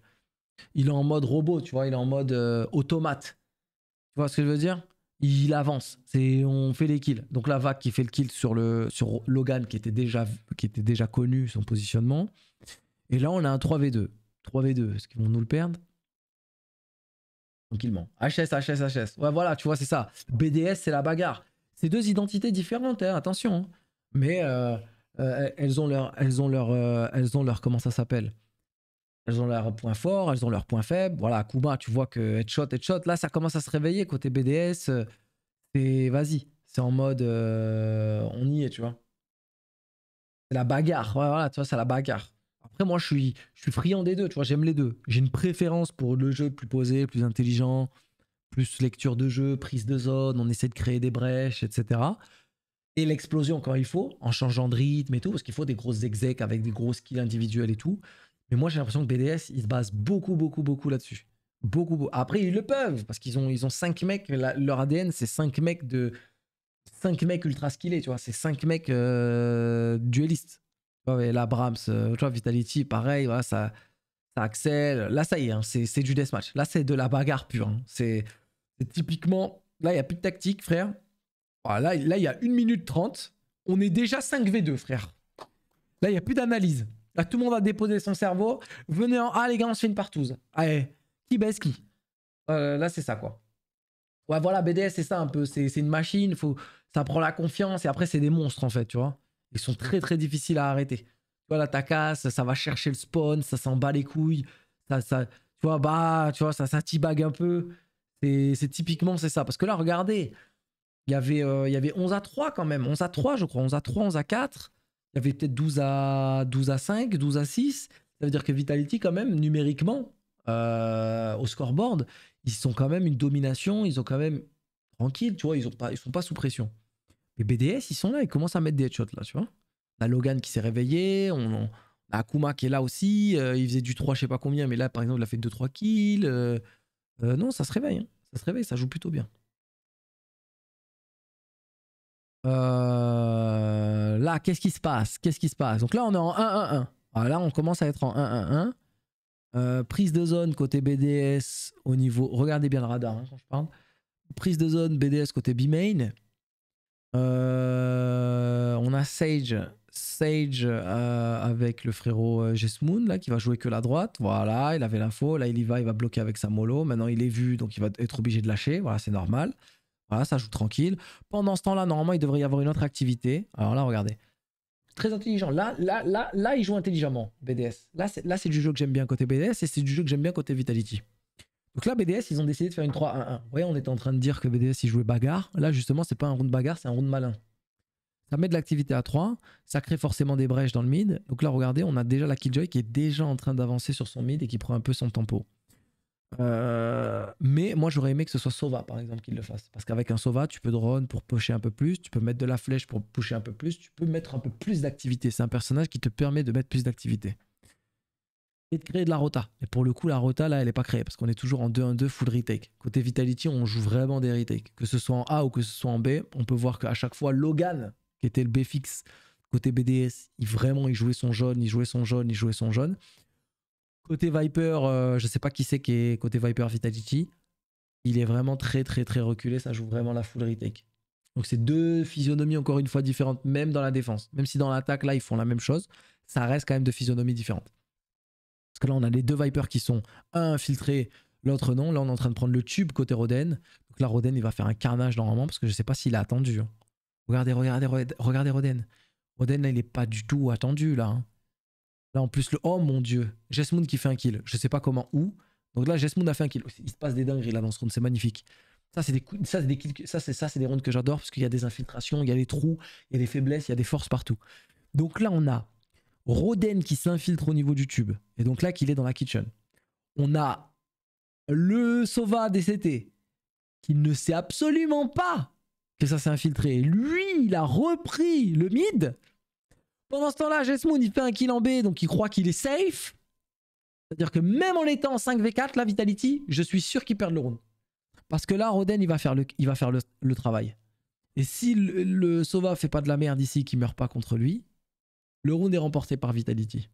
Il est en mode robot, tu vois, il est en mode euh, automate. Tu vois ce que je veux dire il avance. C'est on fait les kills. Donc la vague qui fait le kill sur le sur Logan qui était déjà qui était déjà connu son positionnement. Et là on a un 3v2. 3v2, est-ce qu'ils vont nous le perdre Tranquillement. HS, HS, HS. Ouais, voilà, tu vois, c'est ça. BDS, c'est la bagarre. C'est deux identités différentes, hein, attention. Hein. Mais euh, euh, elles ont leur, elles ont leur, euh, elles ont leur, comment ça s'appelle elles ont leurs points forts, elles ont leurs points faibles. Voilà, Kuma, tu vois que headshot, headshot. Là, ça commence à se réveiller côté BDS. C'est vas-y, c'est en mode euh, on y est, tu vois. C'est la bagarre. voilà, tu vois, c'est la bagarre. Après, moi, je suis, je friand des deux, tu vois, j'aime les deux. J'ai une préférence pour le jeu plus posé, plus intelligent, plus lecture de jeu, prise de zone, on essaie de créer des brèches, etc et l'explosion quand il faut, en changeant de rythme et tout, parce qu'il faut des grosses execs avec des gros kills individuels et tout. Mais moi, j'ai l'impression que BDS, ils se basent beaucoup, beaucoup, beaucoup là-dessus. Beaucoup, Après, ils le peuvent, parce qu'ils ont, ils ont 5 mecs, leur ADN, c'est 5 mecs de. cinq mecs ultra skillés, tu vois. C'est 5 mecs euh, duellistes. Tu là, Brahms, euh, tu Vitality, pareil, voilà, ça, ça Là, ça y est, hein, c'est du deathmatch. Là, c'est de la bagarre pure. Hein. C'est typiquement. Là, il n'y a plus de tactique, frère. Voilà, là, il y a 1 minute 30. On est déjà 5v2, frère. Là, il n'y a plus d'analyse. Là, tout le monde a déposé son cerveau. Venez en Ah, les gars, on se fait une partouze. Allez, qui baisse qui euh, Là, c'est ça, quoi. Ouais, voilà, BDS, c'est ça un peu. C'est une machine, faut... ça prend la confiance et après, c'est des monstres, en fait, tu vois. Ils sont très, très difficiles à arrêter. Tu vois, la ça va chercher le spawn, ça s'en bat les couilles. Ça, ça, tu vois, bah, tu vois, ça, ça bague un peu. C'est typiquement, c'est ça. Parce que là, regardez, il y, avait, euh, il y avait 11 à 3 quand même. 11 à 3, je crois. 11 à 3, 11 à 4 il y avait peut-être 12 à, 12 à 5, 12 à 6. Ça veut dire que Vitality, quand même, numériquement, euh, au scoreboard, ils sont quand même une domination, ils ont quand même tranquille, tu vois, ils ne sont pas sous pression. Mais BDS, ils sont là, ils commencent à mettre des headshots là, tu vois. On a Logan qui s'est réveillé, on, a Akuma qui est là aussi, euh, il faisait du 3 je sais pas combien, mais là par exemple il a fait 2-3 kills. Euh, non, ça se réveille, hein. ça se réveille, ça joue plutôt bien. Euh, là, qu'est-ce qui se passe Qu'est-ce qui se passe Donc là, on est en 1-1-1. là, on commence à être en 1-1-1. Euh, prise de zone côté BDS au niveau... Regardez bien le radar hein, quand je parle. Prise de zone BDS côté B-Main. Euh, on a Sage, Sage avec le frérot Jesmoon là qui va jouer que la droite. Voilà, il avait l'info. Là, il y va, il va bloquer avec sa mollo. Maintenant, il est vu, donc il va être obligé de lâcher. Voilà, c'est normal. Voilà, ça joue tranquille. Pendant ce temps-là, normalement, il devrait y avoir une autre activité. Alors là, regardez. Très intelligent. Là, là, là, là, il joue intelligemment, BDS. Là, c'est, là, c'est du jeu que j'aime bien côté BDS et c'est du jeu que j'aime bien côté Vitality. Donc là, BDS, ils ont décidé de faire une 3-1-1. Vous voyez, on était en train de dire que BDS, il jouait bagarre. Là, justement, c'est pas un round bagarre, c'est un round malin. Ça met de l'activité à 3, ça crée forcément des brèches dans le mid. Donc là, regardez, on a déjà la Killjoy qui est déjà en train d'avancer sur son mid et qui prend un peu son tempo. Euh, mais moi j'aurais aimé que ce soit Sova par exemple qui le fasse parce qu'avec un Sova tu peux drone pour pocher un peu plus, tu peux mettre de la flèche pour pocher un peu plus, tu peux mettre un peu plus d'activité. C'est un personnage qui te permet de mettre plus d'activité et de créer de la rota. Et pour le coup, la rota là elle est pas créée parce qu'on est toujours en 2-1-2 full retake. Côté Vitality, on joue vraiment des retakes. Que ce soit en A ou que ce soit en B, on peut voir qu'à chaque fois Logan qui était le B fixe côté BDS, il vraiment il jouait son jaune, il jouait son jaune, il jouait son jaune. Côté Viper, je euh, je sais pas qui c'est qui est côté Viper Vitality. Il est vraiment très très très reculé, ça joue vraiment la full retake. Donc c'est deux physionomies encore une fois différentes, même dans la défense. Même si dans l'attaque là ils font la même chose, ça reste quand même deux physionomies différentes. Parce que là on a les deux Vipers qui sont un infiltré, l'autre non. Là on est en train de prendre le tube côté Roden. Donc là Roden il va faire un carnage normalement parce que je sais pas s'il a attendu. Hein. Regardez, regardez, regardez Roden. Roden là il est pas du tout attendu là. Hein. Là, en plus, le. Oh mon dieu. Jesmond qui fait un kill. Je sais pas comment, où. Donc là, Jesmond a fait un kill. Il se passe des dingueries là dans ce round. C'est magnifique. Ça, c'est des, ça, ça, c'est des rounds que j'adore parce qu'il y a des infiltrations, il y a des trous, il y a des faiblesses, il y a des forces partout. Donc là, on a Roden qui s'infiltre au niveau du tube. Et donc là, qu'il est dans la kitchen. On a le Sova DCT qui ne sait absolument pas que ça s'est infiltré. Lui, il a repris le mid pendant ce temps-là, Jesmoon, il fait un kill en B, donc il croit qu'il est safe. C'est-à-dire que même en étant en 5v4, la Vitality, je suis sûr qu'il perd le round. Parce que là, Roden, il va faire le, travail. Et si le, Sauva fait pas de la merde ici, qui meurt pas contre lui, le round est remporté par Vitality.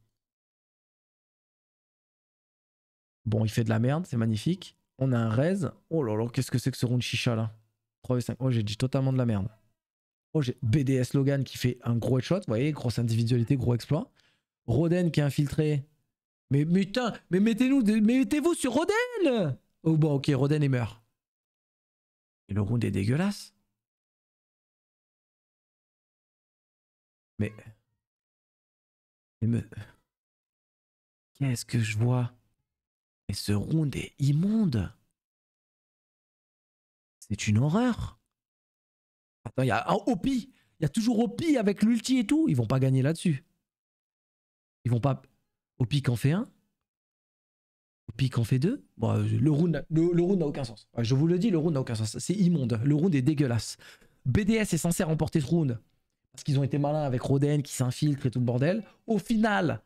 Bon, il fait de la merde, c'est magnifique. On a un raise. Oh là là, qu'est-ce que c'est que ce round chicha là 3v5. Oh, j'ai dit totalement de la merde j'ai BDS Logan qui fait un gros headshot, vous voyez, grosse individualité, gros exploit. Roden qui est infiltré. Mais putain, mais mettez-nous, mettez-vous sur Roden Oh bon, ok, Roden est meurt. Et le round est dégueulasse. Mais... Mais Qu'est-ce que je vois Et ce round est immonde. C'est une horreur il y a un OP. Il y a toujours OP avec l'ulti et tout. Ils vont pas gagner là-dessus. Ils vont pas. OP qu'en fait un. OP qu'en fait deux. Euh, le round le, round n'a aucun sens. Je vous le dis, le round n'a aucun sens. C'est immonde. Le round est dégueulasse. BDS est censé remporter ce round. Parce qu'ils ont été malins avec Roden qui s'infiltre et tout le bordel. Au final,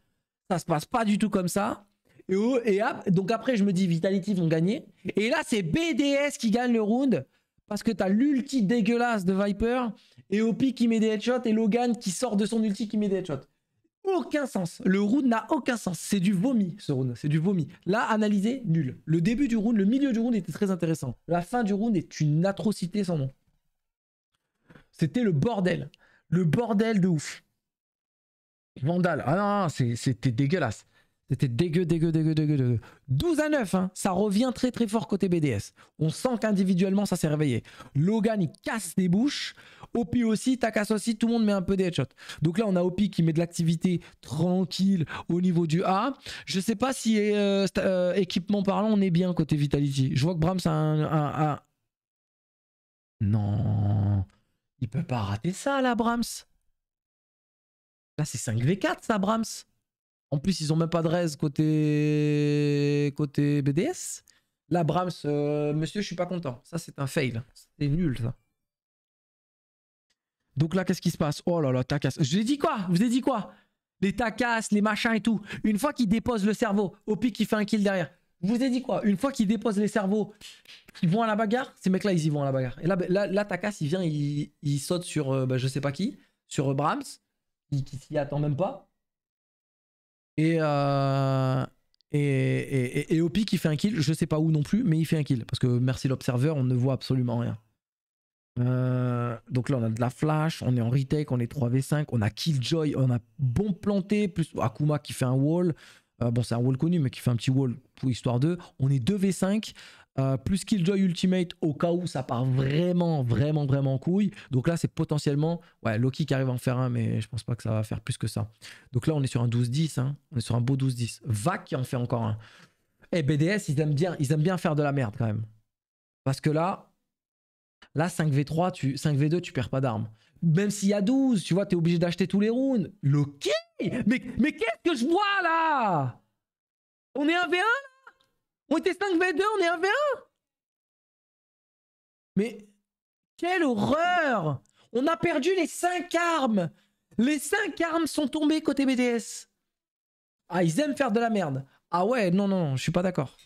ça se passe pas du tout comme ça. Et, et, donc après, je me dis, Vitality vont gagner. Et là, c'est BDS qui gagne le round parce que t'as l'ulti dégueulasse de Viper et Opie qui met des headshots et Logan qui sort de son ulti qui met des headshots. Aucun sens. Le round n'a aucun sens. C'est du vomi ce round. C'est du vomi. Là, analysé, nul. Le début du round, le milieu du round était très intéressant. La fin du round est une atrocité sans nom. C'était le bordel. Le bordel de ouf. Vandal. Ah non c'était dégueulasse. C'était dégueu, dégueu, dégueu, dégueu, dégueu. 12 à 9, hein. ça revient très très fort côté BDS. On sent qu'individuellement, ça s'est réveillé. Logan, il casse des bouches. Opi aussi, Takas aussi, tout le monde met un peu des headshots. Donc là, on a Opi qui met de l'activité tranquille au niveau du A. Je sais pas si euh, euh, équipement parlant, on est bien côté Vitality. Je vois que Brahms a un, Non. Il peut pas rater ça, là, Brahms. Là, c'est 5v4, ça, Brahms. En plus, ils ont même pas de raise côté, côté BDS. Là, Brahms, euh, monsieur, je suis pas content. Ça, c'est un fail. C'est nul, ça. Donc là, qu'est-ce qui se passe Oh là là, Takas. Je vous ai dit quoi vous ai dit quoi Les Takas, les machins et tout. Une fois qu'ils déposent le cerveau, au pic, qui fait un kill derrière. vous ai dit quoi Une fois qu'ils déposent les cerveaux, ils vont à la bagarre. Ces mecs-là, ils y vont à la bagarre. Et là, là, Takas, il vient, il, saute sur je euh, ne bah, je sais pas qui, sur euh, Brahms, qui, qui s'y attend même pas. Et, euh, qui fait un kill, je sais pas où non plus, mais il fait un kill. Parce que merci l'observeur, on ne voit absolument rien. Euh, donc là, on a de la flash, on est en retake, on est 3v5, on a Killjoy, on a bon planté, plus Akuma qui fait un wall. Euh, bon, c'est un wall connu, mais qui fait un petit wall pour histoire 2. On est 2v5. Euh, plus Killjoy Ultimate au cas où ça part vraiment, vraiment, vraiment en couille. Donc là, c'est potentiellement ouais, Loki qui arrive à en faire un, mais je pense pas que ça va faire plus que ça. Donc là, on est sur un 12-10, hein. on est sur un beau 12-10. Vac qui en fait encore un. Et eh, BDS, ils aiment, bien, ils aiment bien faire de la merde quand même. Parce que là, là 5v3, tu, 5v2, tu perds pas d'armes. Même s'il y a 12, tu vois, tu es obligé d'acheter tous les rounds. Loki Mais, mais qu'est-ce que je vois là On est 1v1 on était 5v2, on est 1v1 Mais quelle horreur On a perdu les 5 armes Les 5 armes sont tombées côté BTS. Ah, ils aiment faire de la merde. Ah ouais, non, non, je suis pas d'accord.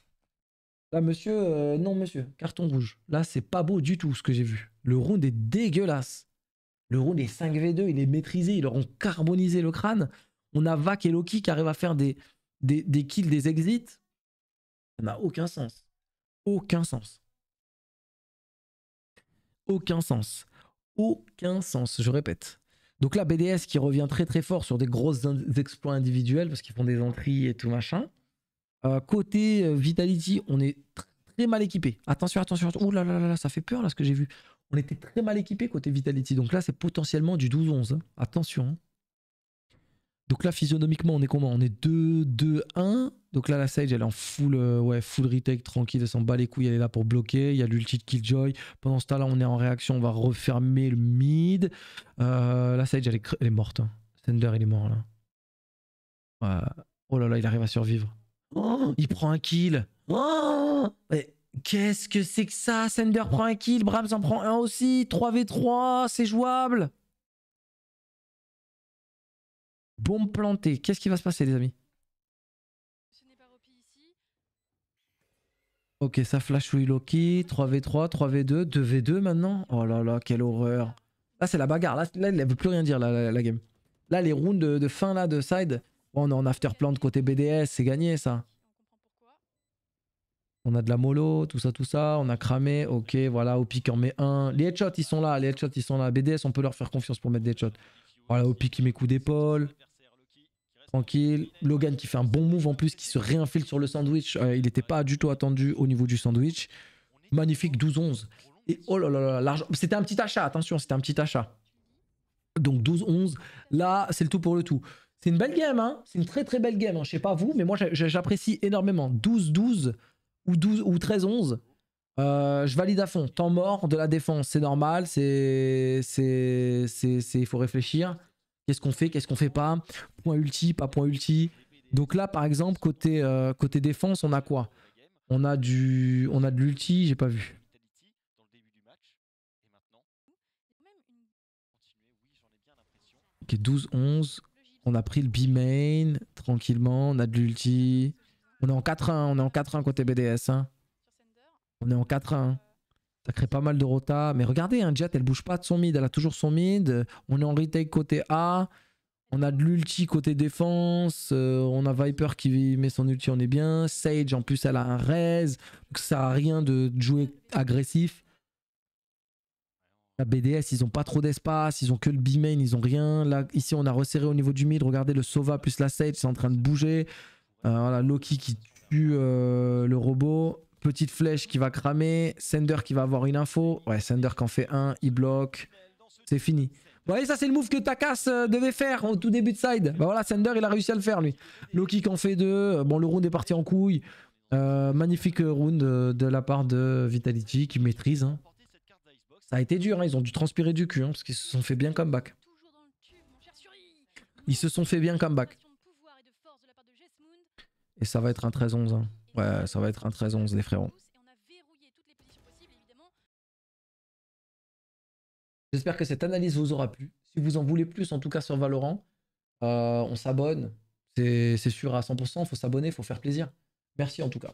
Là, monsieur, euh, non, monsieur, carton rouge. Là, c'est pas beau du tout ce que j'ai vu. Le round est dégueulasse. Le round est 5v2, il est maîtrisé, ils leur ont carbonisé le crâne. On a Vak et Loki qui arrivent à faire des, des kills, des exits n'a aucun sens. Aucun sens. Aucun sens. Aucun sens, je répète. Donc là, BDS qui revient très très fort sur des grosses exploits individuels parce qu'ils font des entrées et tout machin. Euh, côté euh, Vitality, on est très mal équipé. Attention, attention, Oh là là là, ça fait peur là ce que j'ai vu. On était très mal équipé côté Vitality. Donc là, c'est potentiellement du 12-11. Hein. Attention. Hein. Donc là, physionomiquement, on est comment On est 2-2-1. Donc là, la Sage, elle est en full, euh, ouais, full retake, tranquille, elle s'en bat les couilles, elle est là pour bloquer. Il y a l'ulti de Killjoy. Pendant ce temps-là, on est en réaction, on va refermer le mid. Euh, la Sage, elle est, morte. Hein. Sender, il est mort là. Oh là là, il arrive à survivre. il prend un kill. qu'est-ce que c'est que ça Sender prend un kill, Brahms en prend un aussi. 3v3, c'est jouable. Bombe plantée. Qu'est-ce qui va se passer, les amis Ok, ça flash loki 3v3, 3v2, 2v2 maintenant. Oh là là, quelle horreur. Là, c'est la bagarre. Là, elle ne veut plus rien dire, la, game. Là, les rounds de, fin là, de side. Oh, on est en afterplan côté BDS, c'est gagné ça. On a de la mollo, tout ça, tout ça. On a cramé, ok, voilà. Au qui en met un. Les headshots, ils sont là. Les headshots, ils sont là. BDS, on peut leur faire confiance pour mettre des headshots. Voilà, au qui il met coup d'épaule tranquille. Logan qui fait un bon move en plus, qui se réinfile sur le sandwich. Euh, il n'était pas du tout attendu au niveau du sandwich. Magnifique 12-11. Et oh là là là, C'était un petit achat, attention, c'était un petit achat. Donc 12-11, là, c'est le tout pour le tout. C'est une belle game, hein c'est une très très belle game. Je hein. Je sais pas vous, mais moi j'apprécie énormément. 12-12 ou 12 ou 13-11, euh, je valide à fond. Temps mort de la défense, c'est normal, c'est. Il faut réfléchir. Qu'est-ce qu'on fait, qu'est-ce qu'on fait pas Point ulti, pas point ulti. Donc là, par exemple, côté, euh, côté défense, on a quoi on a, du, on a de l'ulti, j'ai pas vu. Ok, 12, 11. On a pris le B-main, tranquillement. On a de l'ulti. On est en 4-1, on est en 4-1 côté BDS. Hein. On est en 4-1. Ça crée pas mal de rota. Mais regardez, un hein, Jet, elle bouge pas de son mid. Elle a toujours son mid. On est en retake côté A. On a de l'ulti côté défense. Euh, on a Viper qui met son ulti, on est bien. Sage, en plus, elle a un raise. Donc ça a rien de jouer agressif. La BDS, ils ont pas trop d'espace. Ils ont que le B-main, ils ont rien. Là, ici, on a resserré au niveau du mid. Regardez le Sova plus la Sage, c'est en train de bouger. Euh, voilà, Loki qui tue euh, le robot. Petite flèche qui va cramer. Sender qui va avoir une info. Ouais, Sender qui en fait un. Il bloque. C'est fini. Vous voyez, ça c'est le move que Takas euh, devait faire au tout début de side. Bah voilà, Sender il a réussi à le faire lui. Loki qui en fait deux. Bon, le round est parti en couille. Euh, magnifique round euh, de la part de Vitality qui maîtrise. Hein. Ça a été dur, hein. ils ont dû transpirer du cul hein, parce qu'ils se sont fait bien comeback. Ils se sont fait bien comeback. Et ça va être un 13-11. Ouais, ça va être un 13-11 les frérots. J'espère que cette analyse vous aura plu. Si vous en voulez plus, en tout cas sur Valorant, euh, on s'abonne. C'est sûr à 100%, il faut s'abonner, il faut faire plaisir. Merci en tout cas.